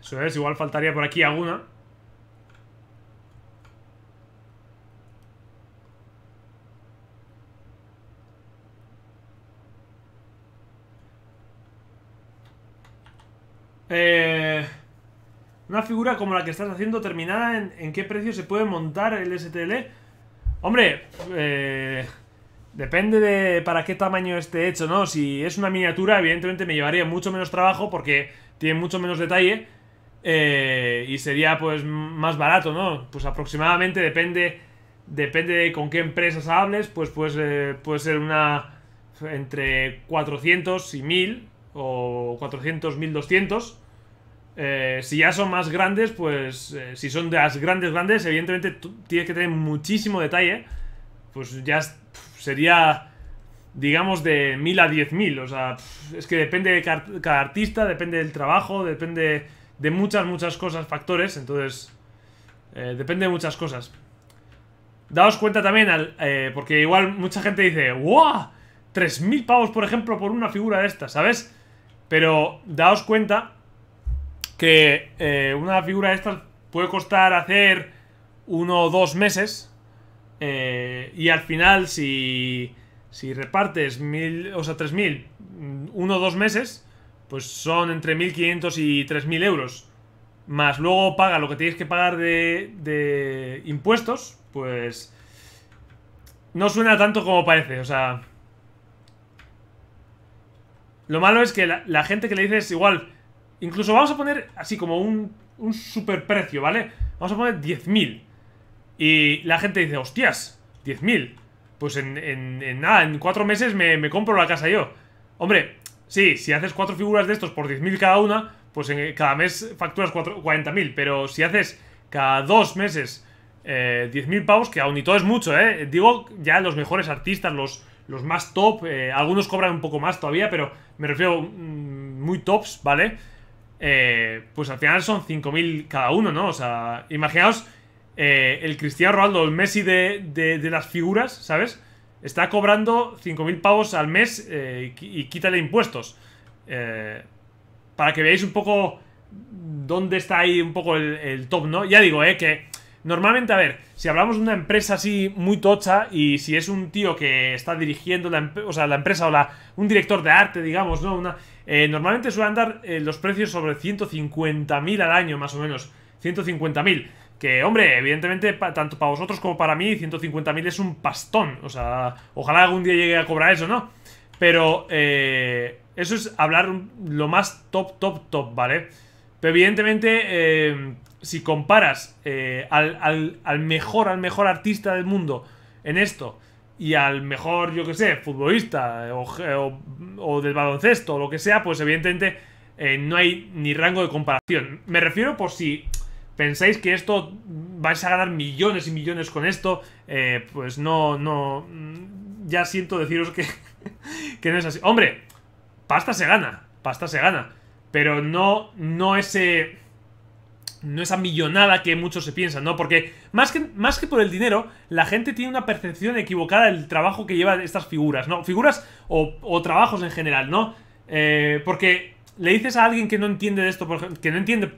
Eso es, igual faltaría por aquí alguna. Eh... Una figura como la que estás haciendo terminada, ¿en, qué precio se puede montar el STL? Hombre, eh, depende de para qué tamaño esté hecho, ¿no? Si es una miniatura, evidentemente me llevaría mucho menos trabajo porque tiene mucho menos detalle eh, y sería pues más barato, ¿no? Pues aproximadamente depende, depende de con qué empresas hables, pues, pues puede ser una entre 400 y 1000 o 400, 1200 eh, si ya son más grandes, pues eh, si son de las grandes, grandes, evidentemente tienes que tener muchísimo detalle. Pues ya sería, digamos, de 1000 a 10.000. O sea, es que depende de cada, artista, depende del trabajo, depende de muchas, muchas cosas, factores. Entonces, eh, depende de muchas cosas. Daos cuenta también, al, porque igual mucha gente dice, ¡Wow! 3.000 pavos, por ejemplo, por una figura de esta, ¿sabes? Pero daos cuenta que eh, una figura de estas puede costar hacer uno o dos meses. Eh, y al final, si, si repartes mil, o sea, 3.000, mm, uno o dos meses, pues son entre 1.500 y 3.000 euros. Más luego paga lo que tienes que pagar de, de impuestos, pues no suena tanto como parece. O sea, lo malo es que la, la gente que le dices igual, Incluso vamos a poner así como un, un super precio, ¿vale? Vamos a poner 10.000. Y la gente dice, hostias, 10.000. Pues en, en, nada, en cuatro meses me, compro la casa yo. Hombre, sí, si haces cuatro figuras de estos por 10.000 cada una, pues en, cada mes facturas 40.000. Pero si haces cada dos meses eh, 10.000 pavos, que aún y todo es mucho, ¿eh? Digo, ya los mejores artistas, los, los más top, eh, algunos cobran un poco más todavía, pero me refiero mm, muy tops, ¿vale? vale eh, pues al final son 5.000 cada uno, ¿no? O sea, imaginaos eh, el Cristiano Ronaldo, el Messi de, de, las figuras, ¿sabes? Está cobrando 5.000 pavos al mes eh, y quítale impuestos. para que veáis un poco dónde está ahí un poco el, top, ¿no? Ya digo, ¿eh? Que normalmente, a ver, si hablamos de una empresa así muy tocha y si es un tío que está dirigiendo la, o sea, la empresa o un director de arte, digamos, ¿no? Una, eh, normalmente suelen dar eh, los precios sobre 150.000 al año, más o menos. 150.000. Que, hombre, evidentemente, tanto para vosotros como para mí, 150.000 es un pastón. O sea, ojalá algún día llegue a cobrar eso, ¿no? Pero eh, eso es hablar lo más top, top, top, ¿vale? Pero evidentemente, si comparas al, al mejor, al mejor artista del mundo en esto y al mejor, yo que sé, futbolista eh, o, del baloncesto o lo que sea, pues evidentemente eh, no hay ni rango de comparación. Me refiero por si pensáis que esto vais a ganar millones y millones con esto, eh, pues no, no, mm, ya siento deciros que, que no es así. Hombre, pasta se gana, pasta se gana, pero no, no ese no esa millonada que muchos se piensan, ¿no? Porque más que, más que por el dinero, la gente tiene una percepción equivocada del trabajo que llevan estas figuras, ¿no? Figuras o, trabajos en general, ¿no? Eh, porque le dices a alguien que no entiende de esto, que no entiende,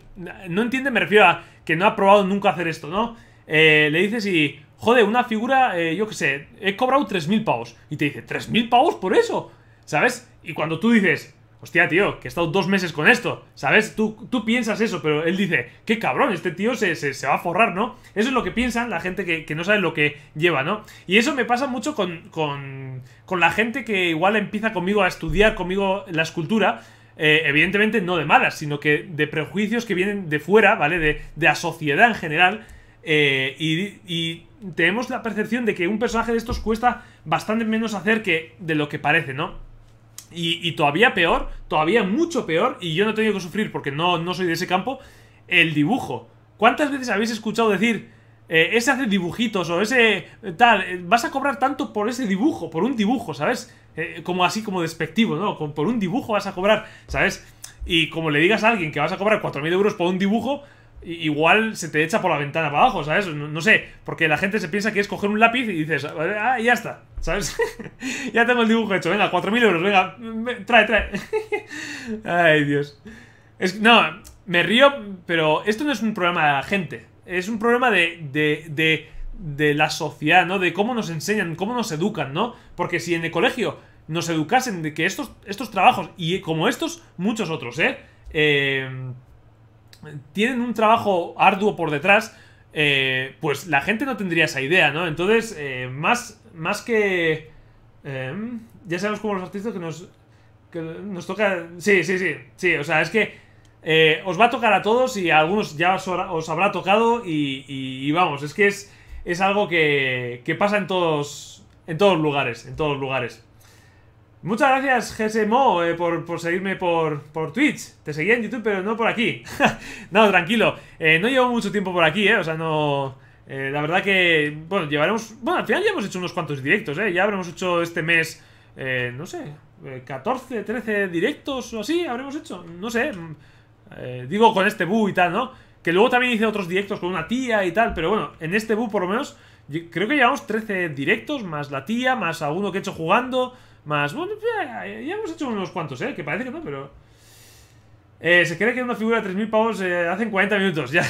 no entiende me refiero a que no ha probado nunca hacer esto, ¿no? Eh, le dices y, joder, una figura, eh, yo qué sé, he cobrado 3.000 pavos. Y te dice, ¿3.000 pavos por eso? ¿Sabes? Y cuando tú dices, Hostia, tío, que he estado dos meses con esto, ¿sabes? Tú, tú piensas eso, pero él dice, qué cabrón, este tío se, va a forrar, ¿no? Eso es lo que piensan la gente que, no sabe lo que lleva, ¿no? Y eso me pasa mucho con, con, con la gente que igual empieza conmigo a estudiar conmigo la escultura, eh, evidentemente no de malas, sino que de prejuicios que vienen de fuera, ¿vale? De, la sociedad en general. Eh, y, y, tenemos la percepción de que un personaje de estos cuesta bastante menos hacer que de lo que parece, ¿no? Y, todavía peor, todavía mucho peor, y yo no he tenido que sufrir porque no, no soy de ese campo, el dibujo. ¿Cuántas veces habéis escuchado decir, eh, ese hace dibujitos o ese eh, tal, eh, vas a cobrar tanto por ese dibujo, por un dibujo, ¿sabes? como así, como despectivo, ¿no? por un dibujo vas a cobrar, ¿sabes? Y como le digas a alguien que vas a cobrar 4.000 euros por un dibujo, igual se te echa por la ventana para abajo, ¿sabes? No, sé, porque la gente se piensa que es coger un lápiz y dices, ah, ya está, ¿sabes? ya tengo el dibujo hecho, venga, 4.000 euros, venga, trae, trae. Ay, Dios. Es, no, me río, pero esto no es un problema de la gente, es un problema de, de, de, de la sociedad, ¿no? De cómo nos enseñan, cómo nos educan, ¿no? Porque si en el colegio nos educasen de que estos, estos trabajos, y como estos, muchos otros, ¿eh? Eh tienen un trabajo arduo por detrás, eh, pues la gente no tendría esa idea, ¿no? Entonces, eh, más, más que... Eh, ya sabemos como los artistas que nos... nos toca... Sí, sí, sí, sí, o sea, es que... os va a tocar a todos y a algunos ya os, habrá tocado y, vamos, es que es, algo que, que pasa en todos, en todos lugares, en todos lugares. Muchas gracias, GSMO, eh, por, seguirme por, por, Twitch. Te seguía en YouTube, pero no por aquí. no, tranquilo. Eh, no llevo mucho tiempo por aquí, ¿eh? O sea, no... Eh, la verdad que, bueno, llevaremos... Bueno, al final ya hemos hecho unos cuantos directos, ¿eh? Ya habremos hecho este mes, no sé, 14, 13 directos o así habremos hecho. No sé. Mm, digo con este bu y tal, ¿no? Que luego también hice otros directos con una tía y tal, pero bueno, en este bu por lo menos creo que llevamos 13 directos, más la tía, más alguno que he hecho jugando... Más, bueno, ya, hemos hecho unos cuantos, ¿eh? Que parece que no, pero... Eh, se cree que una figura de 3.000 pavos eh, Hace hacen 40 minutos, ya.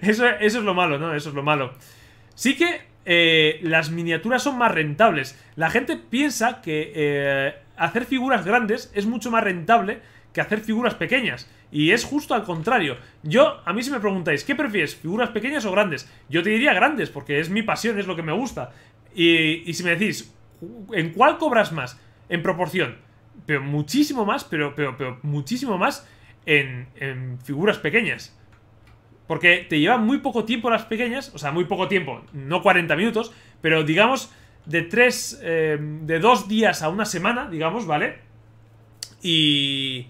eso, es lo malo, ¿no? Eso es lo malo. Sí que eh, las miniaturas son más rentables. La gente piensa que hacer figuras grandes es mucho más rentable que hacer figuras pequeñas. Y es justo al contrario. Yo, a mí si me preguntáis, ¿qué prefieres? ¿Figuras pequeñas o grandes? Yo te diría grandes, porque es mi pasión, es lo que me gusta. Y, y si me decís, ¿En cuál cobras más? En proporción. Pero muchísimo más, pero, pero, pero muchísimo más en, figuras pequeñas. Porque te llevan muy poco tiempo las pequeñas, o sea, muy poco tiempo, no 40 minutos, pero digamos de tres, eh, de dos días a una semana, digamos, ¿vale? Y,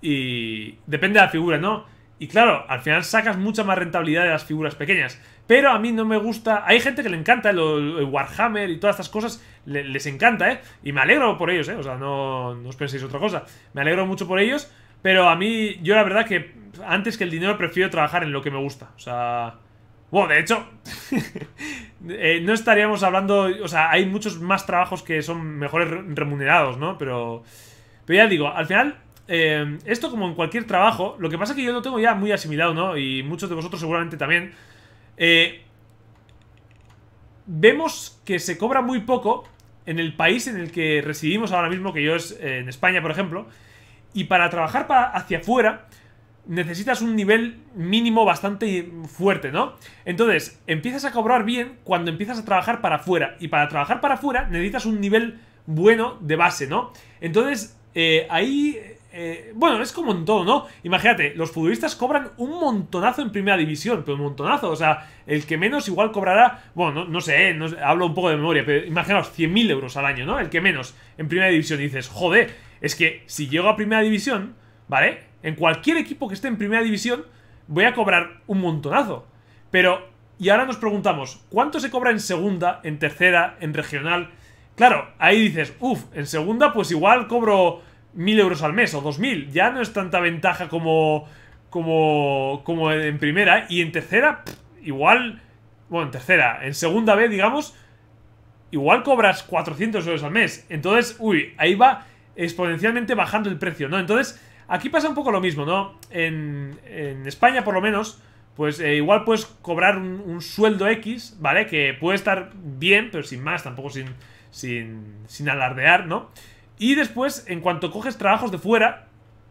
y depende de la figura, ¿no? Y claro, al final sacas mucha más rentabilidad de las figuras pequeñas. Pero a mí no me gusta... Hay gente que le encanta el, Warhammer y todas estas cosas. les encanta, ¿eh? Y me alegro por ellos, ¿eh? O sea, no, os penséis otra cosa. Me alegro mucho por ellos. Pero a mí, yo la verdad que antes que el dinero prefiero trabajar en lo que me gusta. O sea... Bueno, de hecho, eh, no estaríamos hablando... O sea, hay muchos más trabajos que son mejores remunerados, ¿no? Pero, pero ya digo, al final eh, esto como en cualquier trabajo, lo que pasa es que yo lo tengo ya muy asimilado, ¿no? Y muchos de vosotros seguramente también. Eh, vemos que se cobra muy poco en el país en el que residimos ahora mismo, que yo es eh, en España, por ejemplo, y para trabajar hacia afuera necesitas un nivel mínimo bastante fuerte, ¿no? Entonces, empiezas a cobrar bien cuando empiezas a trabajar para afuera, y para trabajar para afuera necesitas un nivel bueno de base, ¿no? Entonces, eh, ahí eh, bueno, es como en todo, ¿no? Imagínate, los futbolistas cobran un montonazo en primera división, pero un montonazo. O sea, el que menos igual cobrará, bueno, no, eh, sé, hablo un poco de memoria, pero imaginaos, 100.000 euros al año, ¿no? El que menos en primera división. dices, joder, es que si llego a primera división, ¿vale? En cualquier equipo que esté en primera división, voy a cobrar un montonazo. Pero, y ahora nos preguntamos, ¿cuánto se cobra en segunda, en tercera, en regional? Claro, ahí dices, uff, en segunda pues igual cobro 1000 euros al mes o 2.000, Ya no es tanta ventaja como, como, como en primera. Y en tercera, igual... Bueno, en tercera. En segunda vez digamos, igual cobras 400 euros al mes. Entonces, uy, ahí va exponencialmente bajando el precio, ¿no? Entonces, aquí pasa un poco lo mismo, ¿no? En, en España, por lo menos, pues eh, igual puedes cobrar un, un, sueldo X, ¿vale? Que puede estar bien, pero sin más, tampoco sin, sin, sin alardear, ¿no? Y después, en cuanto coges trabajos de fuera,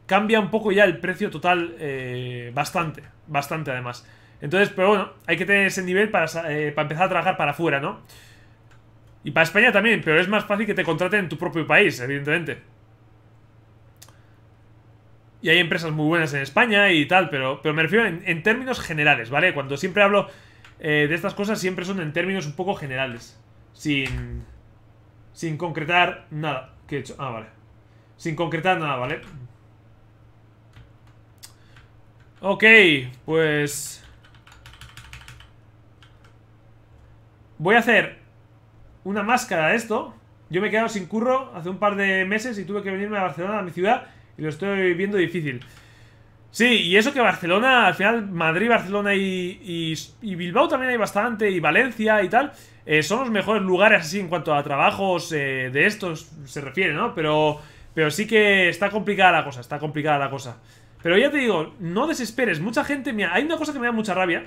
cambia un poco ya el precio total eh, bastante, bastante además. Entonces, pero bueno, hay que tener ese nivel para, eh, empezar a trabajar para afuera, ¿no? Y para España también, pero es más fácil que te contraten en tu propio país, evidentemente. Y hay empresas muy buenas en España y tal, pero, pero me refiero en, términos generales, ¿vale? Cuando siempre hablo eh, de estas cosas, siempre son en términos un poco generales. Sin, sin concretar nada. que he hecho? Ah, vale. Sin concretar nada, ¿vale? Ok, pues... Voy a hacer una máscara de esto. Yo me he quedado sin curro hace un par de meses y tuve que venirme a Barcelona, a mi ciudad, y lo estoy viendo difícil. Sí, y eso que Barcelona, al final Madrid, Barcelona y, Bilbao también hay bastante, y Valencia y tal, eh, son los mejores lugares así en cuanto a trabajos eh, de estos se refiere, ¿no? Pero, pero sí que está complicada la cosa, está complicada la cosa. Pero ya te digo, no desesperes, mucha gente, mira, hay una cosa que me da mucha rabia,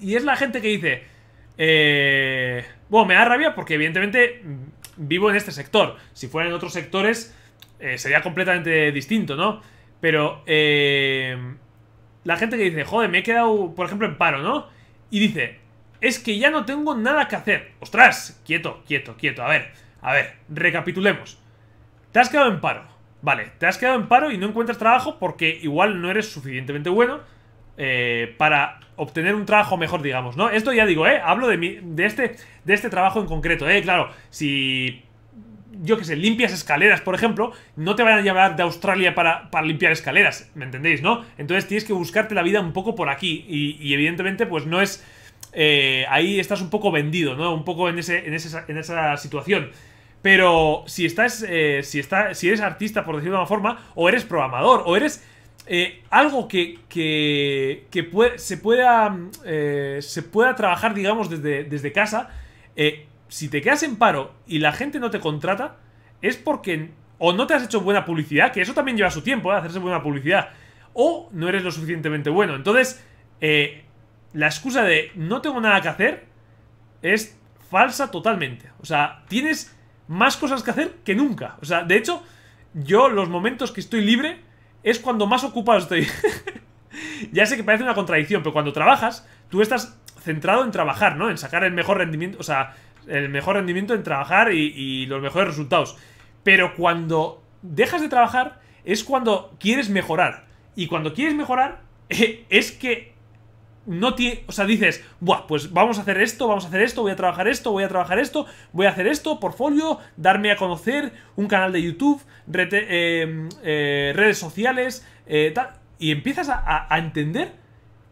y es la gente que dice, eh, bueno, me da rabia porque evidentemente vivo en este sector, si fuera en otros sectores eh, sería completamente distinto, ¿no? Pero eh, la gente que dice, joder, me he quedado, por ejemplo, en paro, ¿no? Y dice, es que ya no tengo nada que hacer. Ostras, quieto, quieto, quieto. A ver, a ver, recapitulemos. Te has quedado en paro. Vale, te has quedado en paro y no encuentras trabajo porque igual no eres suficientemente bueno eh, para obtener un trabajo mejor, digamos, ¿no? Esto ya digo, ¿eh? Hablo de, mi, de, este, de este trabajo en concreto, ¿eh? Claro, si yo qué sé, limpias escaleras, por ejemplo, no te van a llevar de Australia para, limpiar escaleras, ¿me entendéis, no? Entonces tienes que buscarte la vida un poco por aquí y, evidentemente pues no es... Eh, ahí estás un poco vendido, ¿no? Un poco en, ese, en, esa situación. Pero si estás, eh, si, estás si eres artista, por decirlo de alguna forma, o eres programador, o eres eh, algo que, que, que se, pueda, se pueda trabajar, digamos, desde, desde casa, si te quedas en paro y la gente no te contrata, es porque o no te has hecho buena publicidad, que eso también lleva su tiempo, ¿eh? hacerse buena publicidad, o no eres lo suficientemente bueno. Entonces, eh, la excusa de no tengo nada que hacer es falsa totalmente. O sea, tienes más cosas que hacer que nunca. O sea, de hecho, yo los momentos que estoy libre es cuando más ocupado estoy. ya sé que parece una contradicción, pero cuando trabajas, tú estás centrado en trabajar, ¿no? En sacar el mejor rendimiento, o sea, el mejor rendimiento en trabajar y, los mejores resultados. Pero cuando dejas de trabajar es cuando quieres mejorar. Y cuando quieres mejorar es que no tiene, o sea, dices, Buah, pues vamos a hacer esto, vamos a hacer esto, voy a trabajar esto, voy a trabajar esto, voy a hacer esto, portfolio, darme a conocer, un canal de YouTube, eh, eh, redes sociales, eh, tal, y empiezas a, entender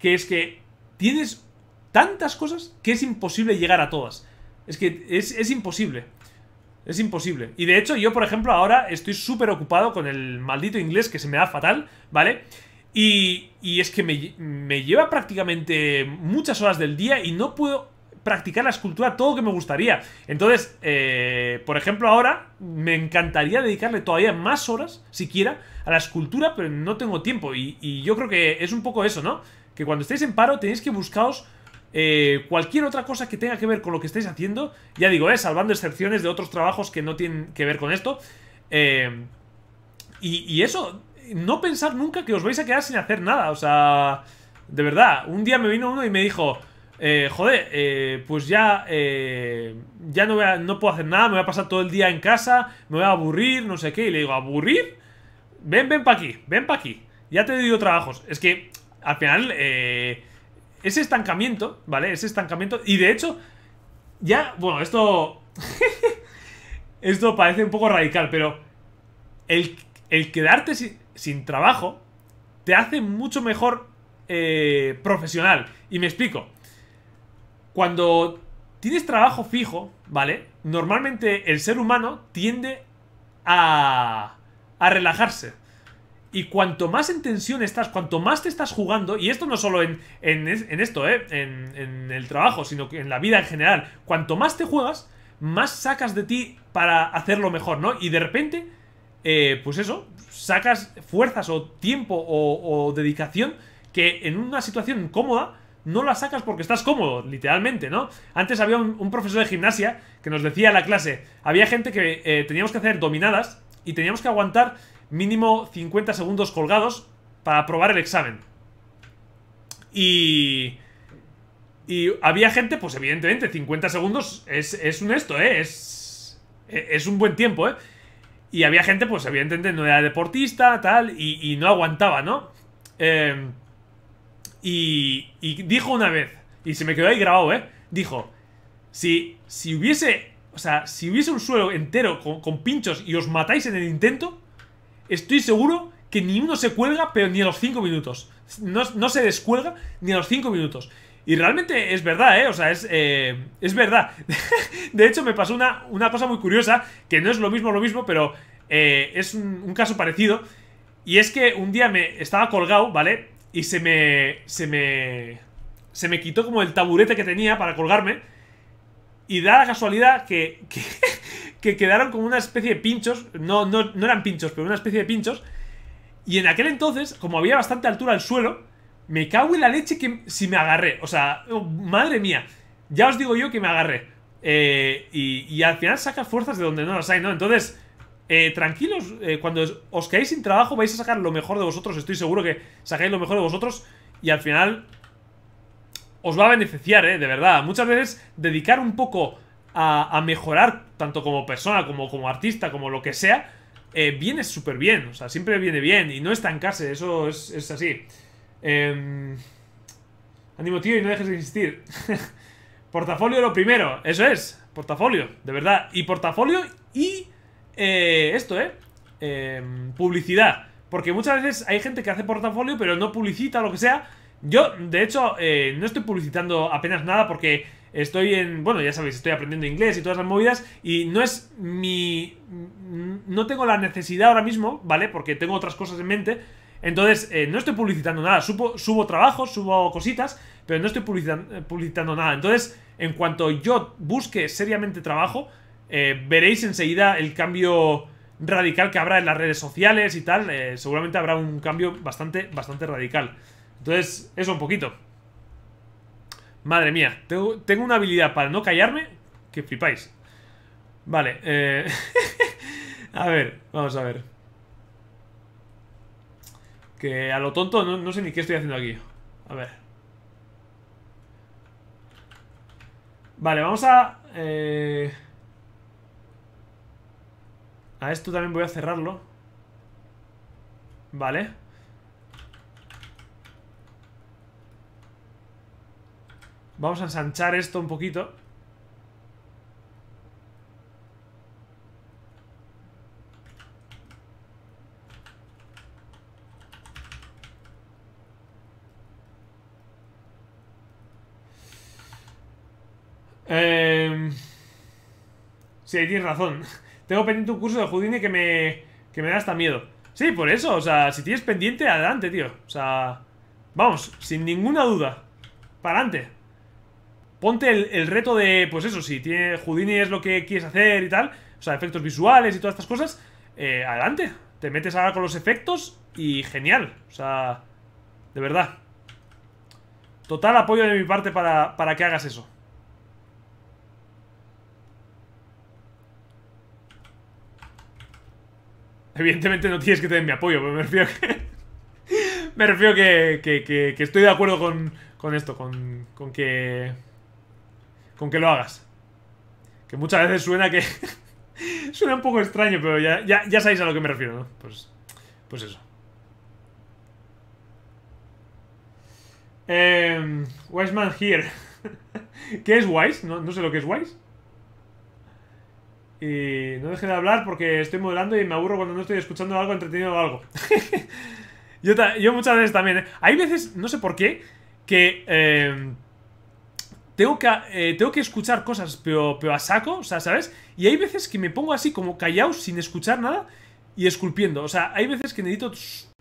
que es que tienes tantas cosas que es imposible llegar a todas. Es que es, imposible. Es imposible. Y de hecho, yo, por ejemplo, ahora estoy súper ocupado con el maldito inglés que se me da fatal, ¿vale? Y, y es que me, lleva prácticamente muchas horas del día y no puedo practicar la escultura todo lo que me gustaría. Entonces, eh, por ejemplo, ahora me encantaría dedicarle todavía más horas, siquiera, a la escultura, pero no tengo tiempo. Y, y yo creo que es un poco eso, ¿no? Que cuando estéis en paro tenéis que buscaros eh, cualquier otra cosa que tenga que ver con lo que estáis haciendo, ya digo, eh, salvando excepciones de otros trabajos que no tienen que ver con esto. Eh, y, eso, no pensar nunca que os vais a quedar sin hacer nada, o sea, de verdad, un día me vino uno y me dijo... Eh, joder, pues ya ya no, no puedo hacer nada, me voy a pasar todo el día en casa, me voy a aburrir, no sé qué. Y le digo, ¿aburrir? Ven, ven para aquí, ven para aquí. Ya te he dado trabajos. Es que al final eh, ese estancamiento, ¿vale? Ese estancamiento. Y de hecho, ya, bueno, esto. esto parece un poco radical, pero el, quedarte sin, trabajo te hace mucho mejor eh, profesional. Y me explico. Cuando tienes trabajo fijo, ¿vale? Normalmente el ser humano tiende a, a relajarse, y cuanto más en tensión estás, cuanto más te estás jugando, y esto no solo en, esto, eh, en, el trabajo, sino que en la vida en general, cuanto más te juegas, más sacas de ti para hacerlo mejor, ¿no? Y de repente, eh, pues eso, sacas fuerzas o tiempo o, dedicación que en una situación cómoda no la sacas porque estás cómodo, literalmente, ¿no? Antes había un, profesor de gimnasia que nos decía a la clase, había gente que eh, teníamos que hacer dominadas y teníamos que aguantar mínimo 50 segundos colgados para probar el examen. Y... Y había gente, pues evidentemente, 50 segundos es, es un esto, ¿eh? Es, es un buen tiempo, ¿eh? Y había gente, pues evidentemente no era deportista, tal, y, no aguantaba, ¿no? Eh, y, y, dijo una vez, y se me quedó ahí grabado, ¿eh? Dijo, si, si hubiese, o sea, si hubiese un suelo entero con pinchos y os matáis en el intento, estoy seguro que ni uno se cuelga, pero ni a los 5 minutos. No, se descuelga ni a los 5 minutos. Y realmente es verdad, ¿eh? O sea, es, eh, es verdad. de hecho, me pasó una, cosa muy curiosa, que no es lo mismo, lo mismo, pero eh, es un, caso parecido. Y es que un día me estaba colgado, ¿vale? Y se me. Se me. Se me quitó como el taburete que tenía para colgarme. Y da la casualidad que que quedaron como una especie de pinchos. No, no, eran pinchos, pero una especie de pinchos. Y en aquel entonces, como había bastante altura al suelo, me cago en la leche que si me agarré. O sea, oh, madre mía. Ya os digo yo que me agarré. Eh, y, al final saca fuerzas de donde no las hay, ¿no? Entonces, eh, tranquilos, eh, cuando os quedáis sin trabajo vais a sacar lo mejor de vosotros. Estoy seguro que sacáis lo mejor de vosotros. Y al final os va a beneficiar, ¿eh? De verdad. Muchas veces dedicar un poco a, mejorar, tanto como persona, como como artista, como lo que sea, eh, viene súper bien. O sea, siempre viene bien. Y no estancarse, eso es, así. Em, ánimo, tío, y no dejes de existir. portafolio lo primero, eso es. Portafolio, de verdad. Y portafolio y eh, esto, ¿eh? Em, publicidad. Porque muchas veces hay gente que hace portafolio, pero no publicita lo que sea. Yo, de hecho, eh, no estoy publicitando apenas nada porque Estoy en, bueno, ya sabéis, estoy aprendiendo inglés y todas las movidas y no es mi... No tengo la necesidad ahora mismo, ¿vale? Porque tengo otras cosas en mente. Entonces, eh, no estoy publicitando nada. Subo, subo trabajos, subo cositas, pero no estoy eh, publicitando, nada. Entonces, en cuanto yo busque seriamente trabajo, eh, veréis enseguida el cambio radical que habrá en las redes sociales y tal. seguramente habrá un cambio bastante, bastante radical. Entonces, eso un poquito. Madre mía, tengo, una habilidad para no callarme que flipáis. Vale, eh... a ver, vamos a ver. Que a lo tonto no, sé ni qué estoy haciendo aquí. A ver. Vale, vamos a... Eh, a esto también voy a cerrarlo. Vale. Vamos a ensanchar esto un poquito. Eh... Sí, tienes razón. Tengo pendiente un curso de Houdini que me, que me da hasta miedo. Sí, por eso. O sea, si tienes pendiente, adelante, tío. O sea, vamos, sin ninguna duda. Para adelante ponte el, reto de, pues eso, si tiene, Houdini es lo que quieres hacer y tal, o sea, efectos visuales y todas estas cosas, eh, adelante. Te metes ahora con los efectos y genial. O sea, de verdad. Total apoyo de mi parte para, que hagas eso. Evidentemente no tienes que tener mi apoyo, pero me refiero que... me refiero que, que, que, que estoy de acuerdo con, con esto, con, con que con que lo hagas. Que muchas veces suena que... suena un poco extraño, pero ya, ya, sabéis a lo que me refiero, ¿no? Pues, pues eso. Eh, wise man here. ¿Qué es wise? No, sé lo que es wise. Y no deje de hablar porque estoy modelando y me aburro cuando no estoy escuchando algo entretenido o algo. yo, yo, muchas veces también. ¿eh? Hay veces, no sé por qué, que... Em, tengo que, eh, tengo que escuchar cosas, pero, a saco, o sea, ¿sabes? Y hay veces que me pongo así como callado, sin escuchar nada y esculpiendo. O sea, hay veces que necesito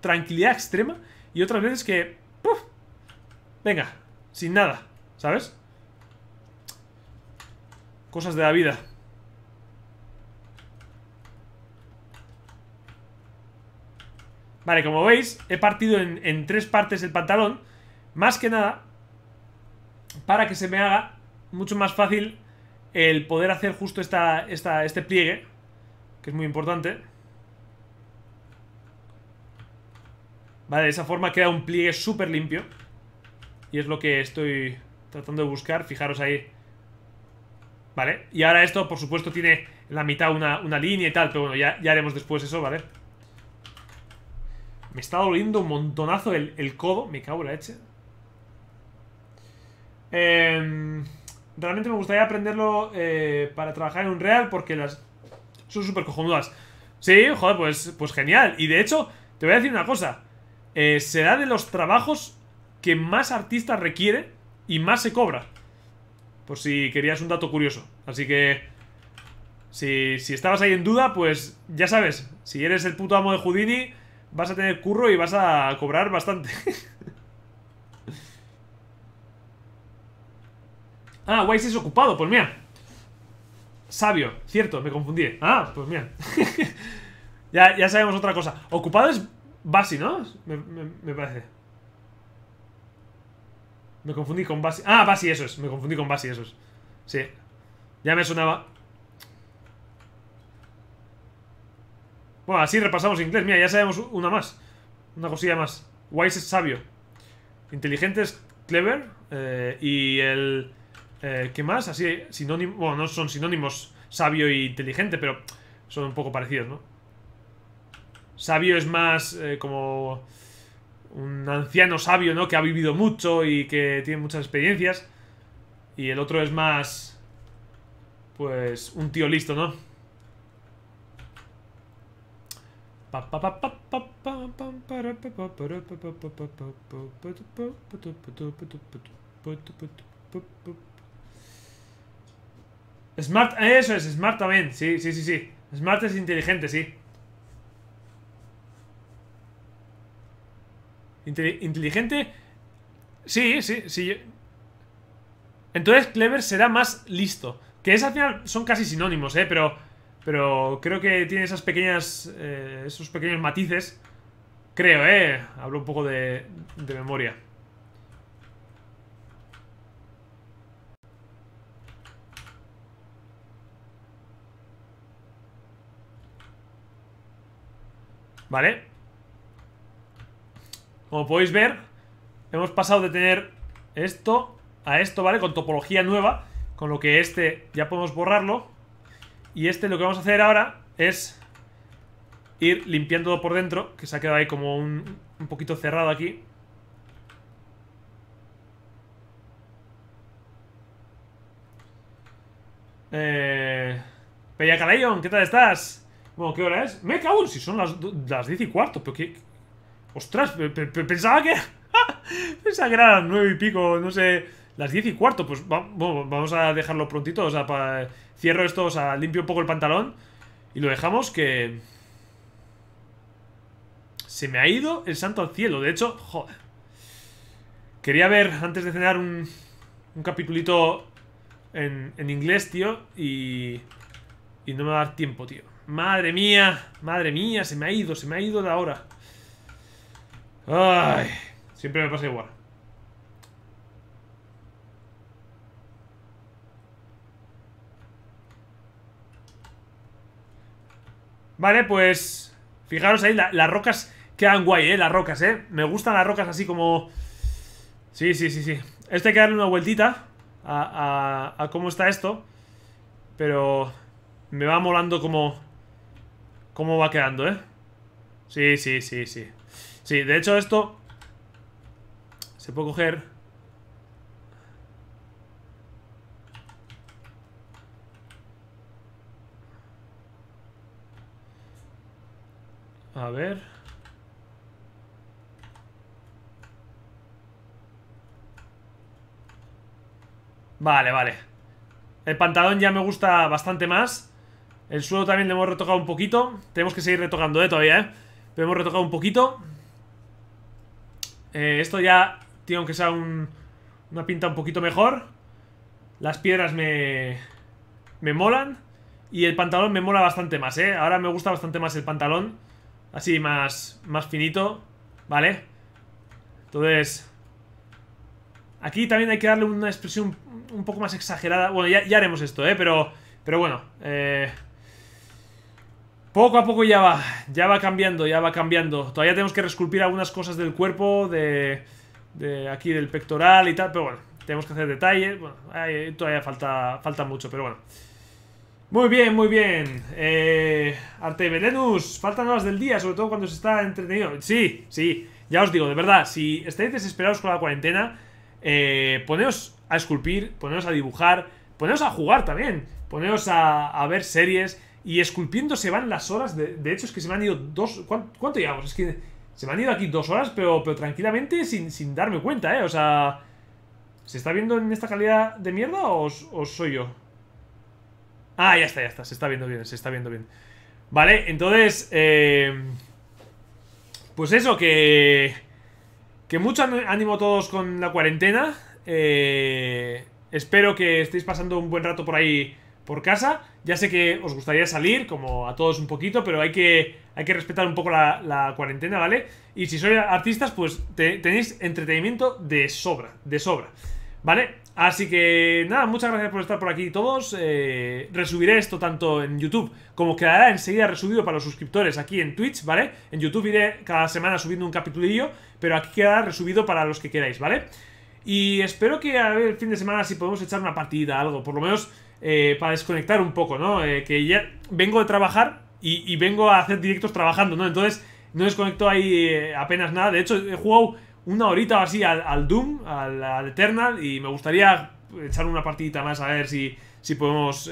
tranquilidad extrema y otras veces que... Puf, venga, sin nada, ¿sabes? Cosas de la vida. Vale, como veis, he partido en, tres partes el pantalón. Más que nada para que se me haga mucho más fácil el poder hacer justo esta, este pliegue, que es muy importante. Vale, de esa forma queda un pliegue súper limpio. Y es lo que estoy tratando de buscar. Fijaros ahí. Vale, y ahora esto, por supuesto, tiene la mitad una, línea y tal, pero bueno, ya, haremos después eso, ¿vale? Me está doliendo un montonazo el, el codo. Me cago en la leche. Em, realmente me gustaría aprenderlo eh, para trabajar en un real porque las son súper cojonudas. Sí, joder, pues, pues genial. Y de hecho, te voy a decir una cosa. Eh, será de los trabajos que más artistas requiere y más se cobra. Por si querías un dato curioso. Así que... Si, si estabas ahí en duda, pues ya sabes. Si eres el puto amo de Houdini, vas a tener curro y vas a cobrar bastante. Ah, Wise es ocupado, pues mira. Sabio, cierto, me confundí. Ah, pues mira. ya, sabemos otra cosa. Ocupado es Basi, ¿no? Me, parece. Me confundí con Basi. Ah, Basi, eso es. Me confundí con Basi, eso es. Sí. Ya me sonaba. Bueno, así repasamos inglés. Mira, ya sabemos una más. Una cosilla más. Wise es sabio. Inteligente es clever. Eh, y el ¿Qué más? Así, sinónimo, bueno, no son sinónimos sabio e inteligente, pero son un poco parecidos, ¿no? Sabio es más como un anciano sabio, ¿no? Que ha vivido mucho y que tiene muchas experiencias. Y el otro es más, pues, un tío listo, ¿no? Smart, eso es, Smart también. Sí, sí, sí, sí. Smart es inteligente, sí. inteligente. Sí, sí, sí. Entonces Clever será más listo. Que es al final son casi sinónimos, ¿eh? Pero, pero creo que tiene esas pequeñas... Eh, esos pequeños matices. Creo, ¿eh? Hablo un poco de memoria. ¿Vale? Como podéis ver, hemos pasado de tener esto a esto, ¿vale? Con topología nueva, con lo que este ya podemos borrarlo. Y este lo que vamos a hacer ahora es ir limpiándolo por dentro, que se ha quedado ahí como un, un poquito cerrado aquí. Eh... Peña ¿qué tal estás? Bueno, ¿qué hora es? Me cago si son las, las 10 y cuarto, Ostras, pensaba que... pensaba que eran las 9 y pico, no sé... Las 10 y cuarto, pues vamos a dejarlo prontito, o sea, cierro esto, o sea, limpio un poco el pantalón y lo dejamos que... Se me ha ido el santo al cielo, de hecho, joder. Quería ver antes de cenar un, un capitulito en, en inglés, tío, y, y no me va a dar tiempo, tío. Madre mía, madre mía, se me ha ido, se me ha ido la hora. Ay, siempre me pasa igual. Vale, pues fijaros ahí, las rocas quedan guay, ¿eh? Las rocas, ¿eh? Me gustan las rocas así como... Sí, sí, sí, sí. Este hay que darle una vueltita a, a cómo está esto. Pero me va molando como cómo va quedando, ¿eh? Sí, sí, sí, sí. Sí, de hecho esto se puede coger. A ver. Vale, vale. El pantalón ya me gusta bastante más. El suelo también le hemos retocado un poquito. Tenemos que seguir retocando, ¿eh? Todavía, ¿eh? Pero hemos retocado un poquito. Eh, esto ya tiene que ser un, una pinta un poquito mejor. Las piedras me, me molan. Y el pantalón me mola bastante más, ¿eh? Ahora me gusta bastante más el pantalón. Así, más, más finito. ¿Vale? Entonces... Aquí también hay que darle una expresión un poco más exagerada. Bueno, ya, ya haremos esto, ¿eh? Pero, pero bueno. Eh, poco a poco ya va, ya va cambiando, ya va cambiando. Todavía tenemos que resculpir algunas cosas del cuerpo, de, de aquí del pectoral y tal, pero bueno, tenemos que hacer detalles. Bueno, todavía falta, falta mucho, pero bueno. Muy bien, muy bien. Eh, Arte Venus, faltan horas del día, sobre todo cuando se está entretenido. Sí, sí, ya os digo, de verdad, si estáis desesperados con la cuarentena, eh, poneos a esculpir, poneos a dibujar, poneos a jugar también, poneos a ver series. Y esculpiendo se van las horas. De, de hecho, es que se me han ido dos. ¿Cuánto, llevamos? Es que se me han ido aquí dos horas, pero, pero tranquilamente sin, darme cuenta, ¿eh? O sea. ¿Se está viendo en esta calidad de mierda o, soy yo? Ah, ya está, ya está. Se está viendo bien, se está viendo bien. Vale, entonces. Eh, pues eso, que. Que mucho ánimo todos con la cuarentena. Eh, espero que estéis pasando un buen rato por ahí por casa. Ya sé que os gustaría salir, como a todos un poquito, pero hay que, hay que respetar un poco la, cuarentena, ¿vale? Y si sois artistas, pues tenéis entretenimiento de sobra, de sobra, ¿vale? Así que nada, muchas gracias por estar por aquí todos. Eh, resubiré esto tanto en YouTube como quedará enseguida resubido para los suscriptores aquí en Twitch, ¿vale? En YouTube iré cada semana subiendo un capitulillo, pero aquí quedará resubido para los que queráis, ¿vale? Y espero que a ver, el fin de semana si podemos echar una partida, algo, por lo menos eh, para desconectar un poco, ¿no? Eh, que ya vengo de trabajar y, vengo a hacer directos trabajando, ¿no? Entonces no desconecto ahí eh, apenas nada. De hecho, he jugado una horita o así al, Doom, al, Eternal, y me gustaría echar una partidita más a ver si, si podemos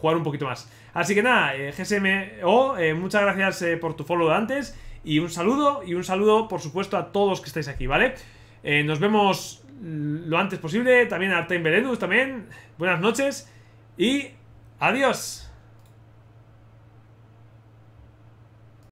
jugar un poquito más. Así que nada, GSMO, muchas gracias por tu follow de antes. Y un saludo, y un saludo, por supuesto, a todos que estáis aquí, ¿vale? nos vemos mm, lo antes posible. También a Artem Beledus, también. Buenas noches. Y adiós.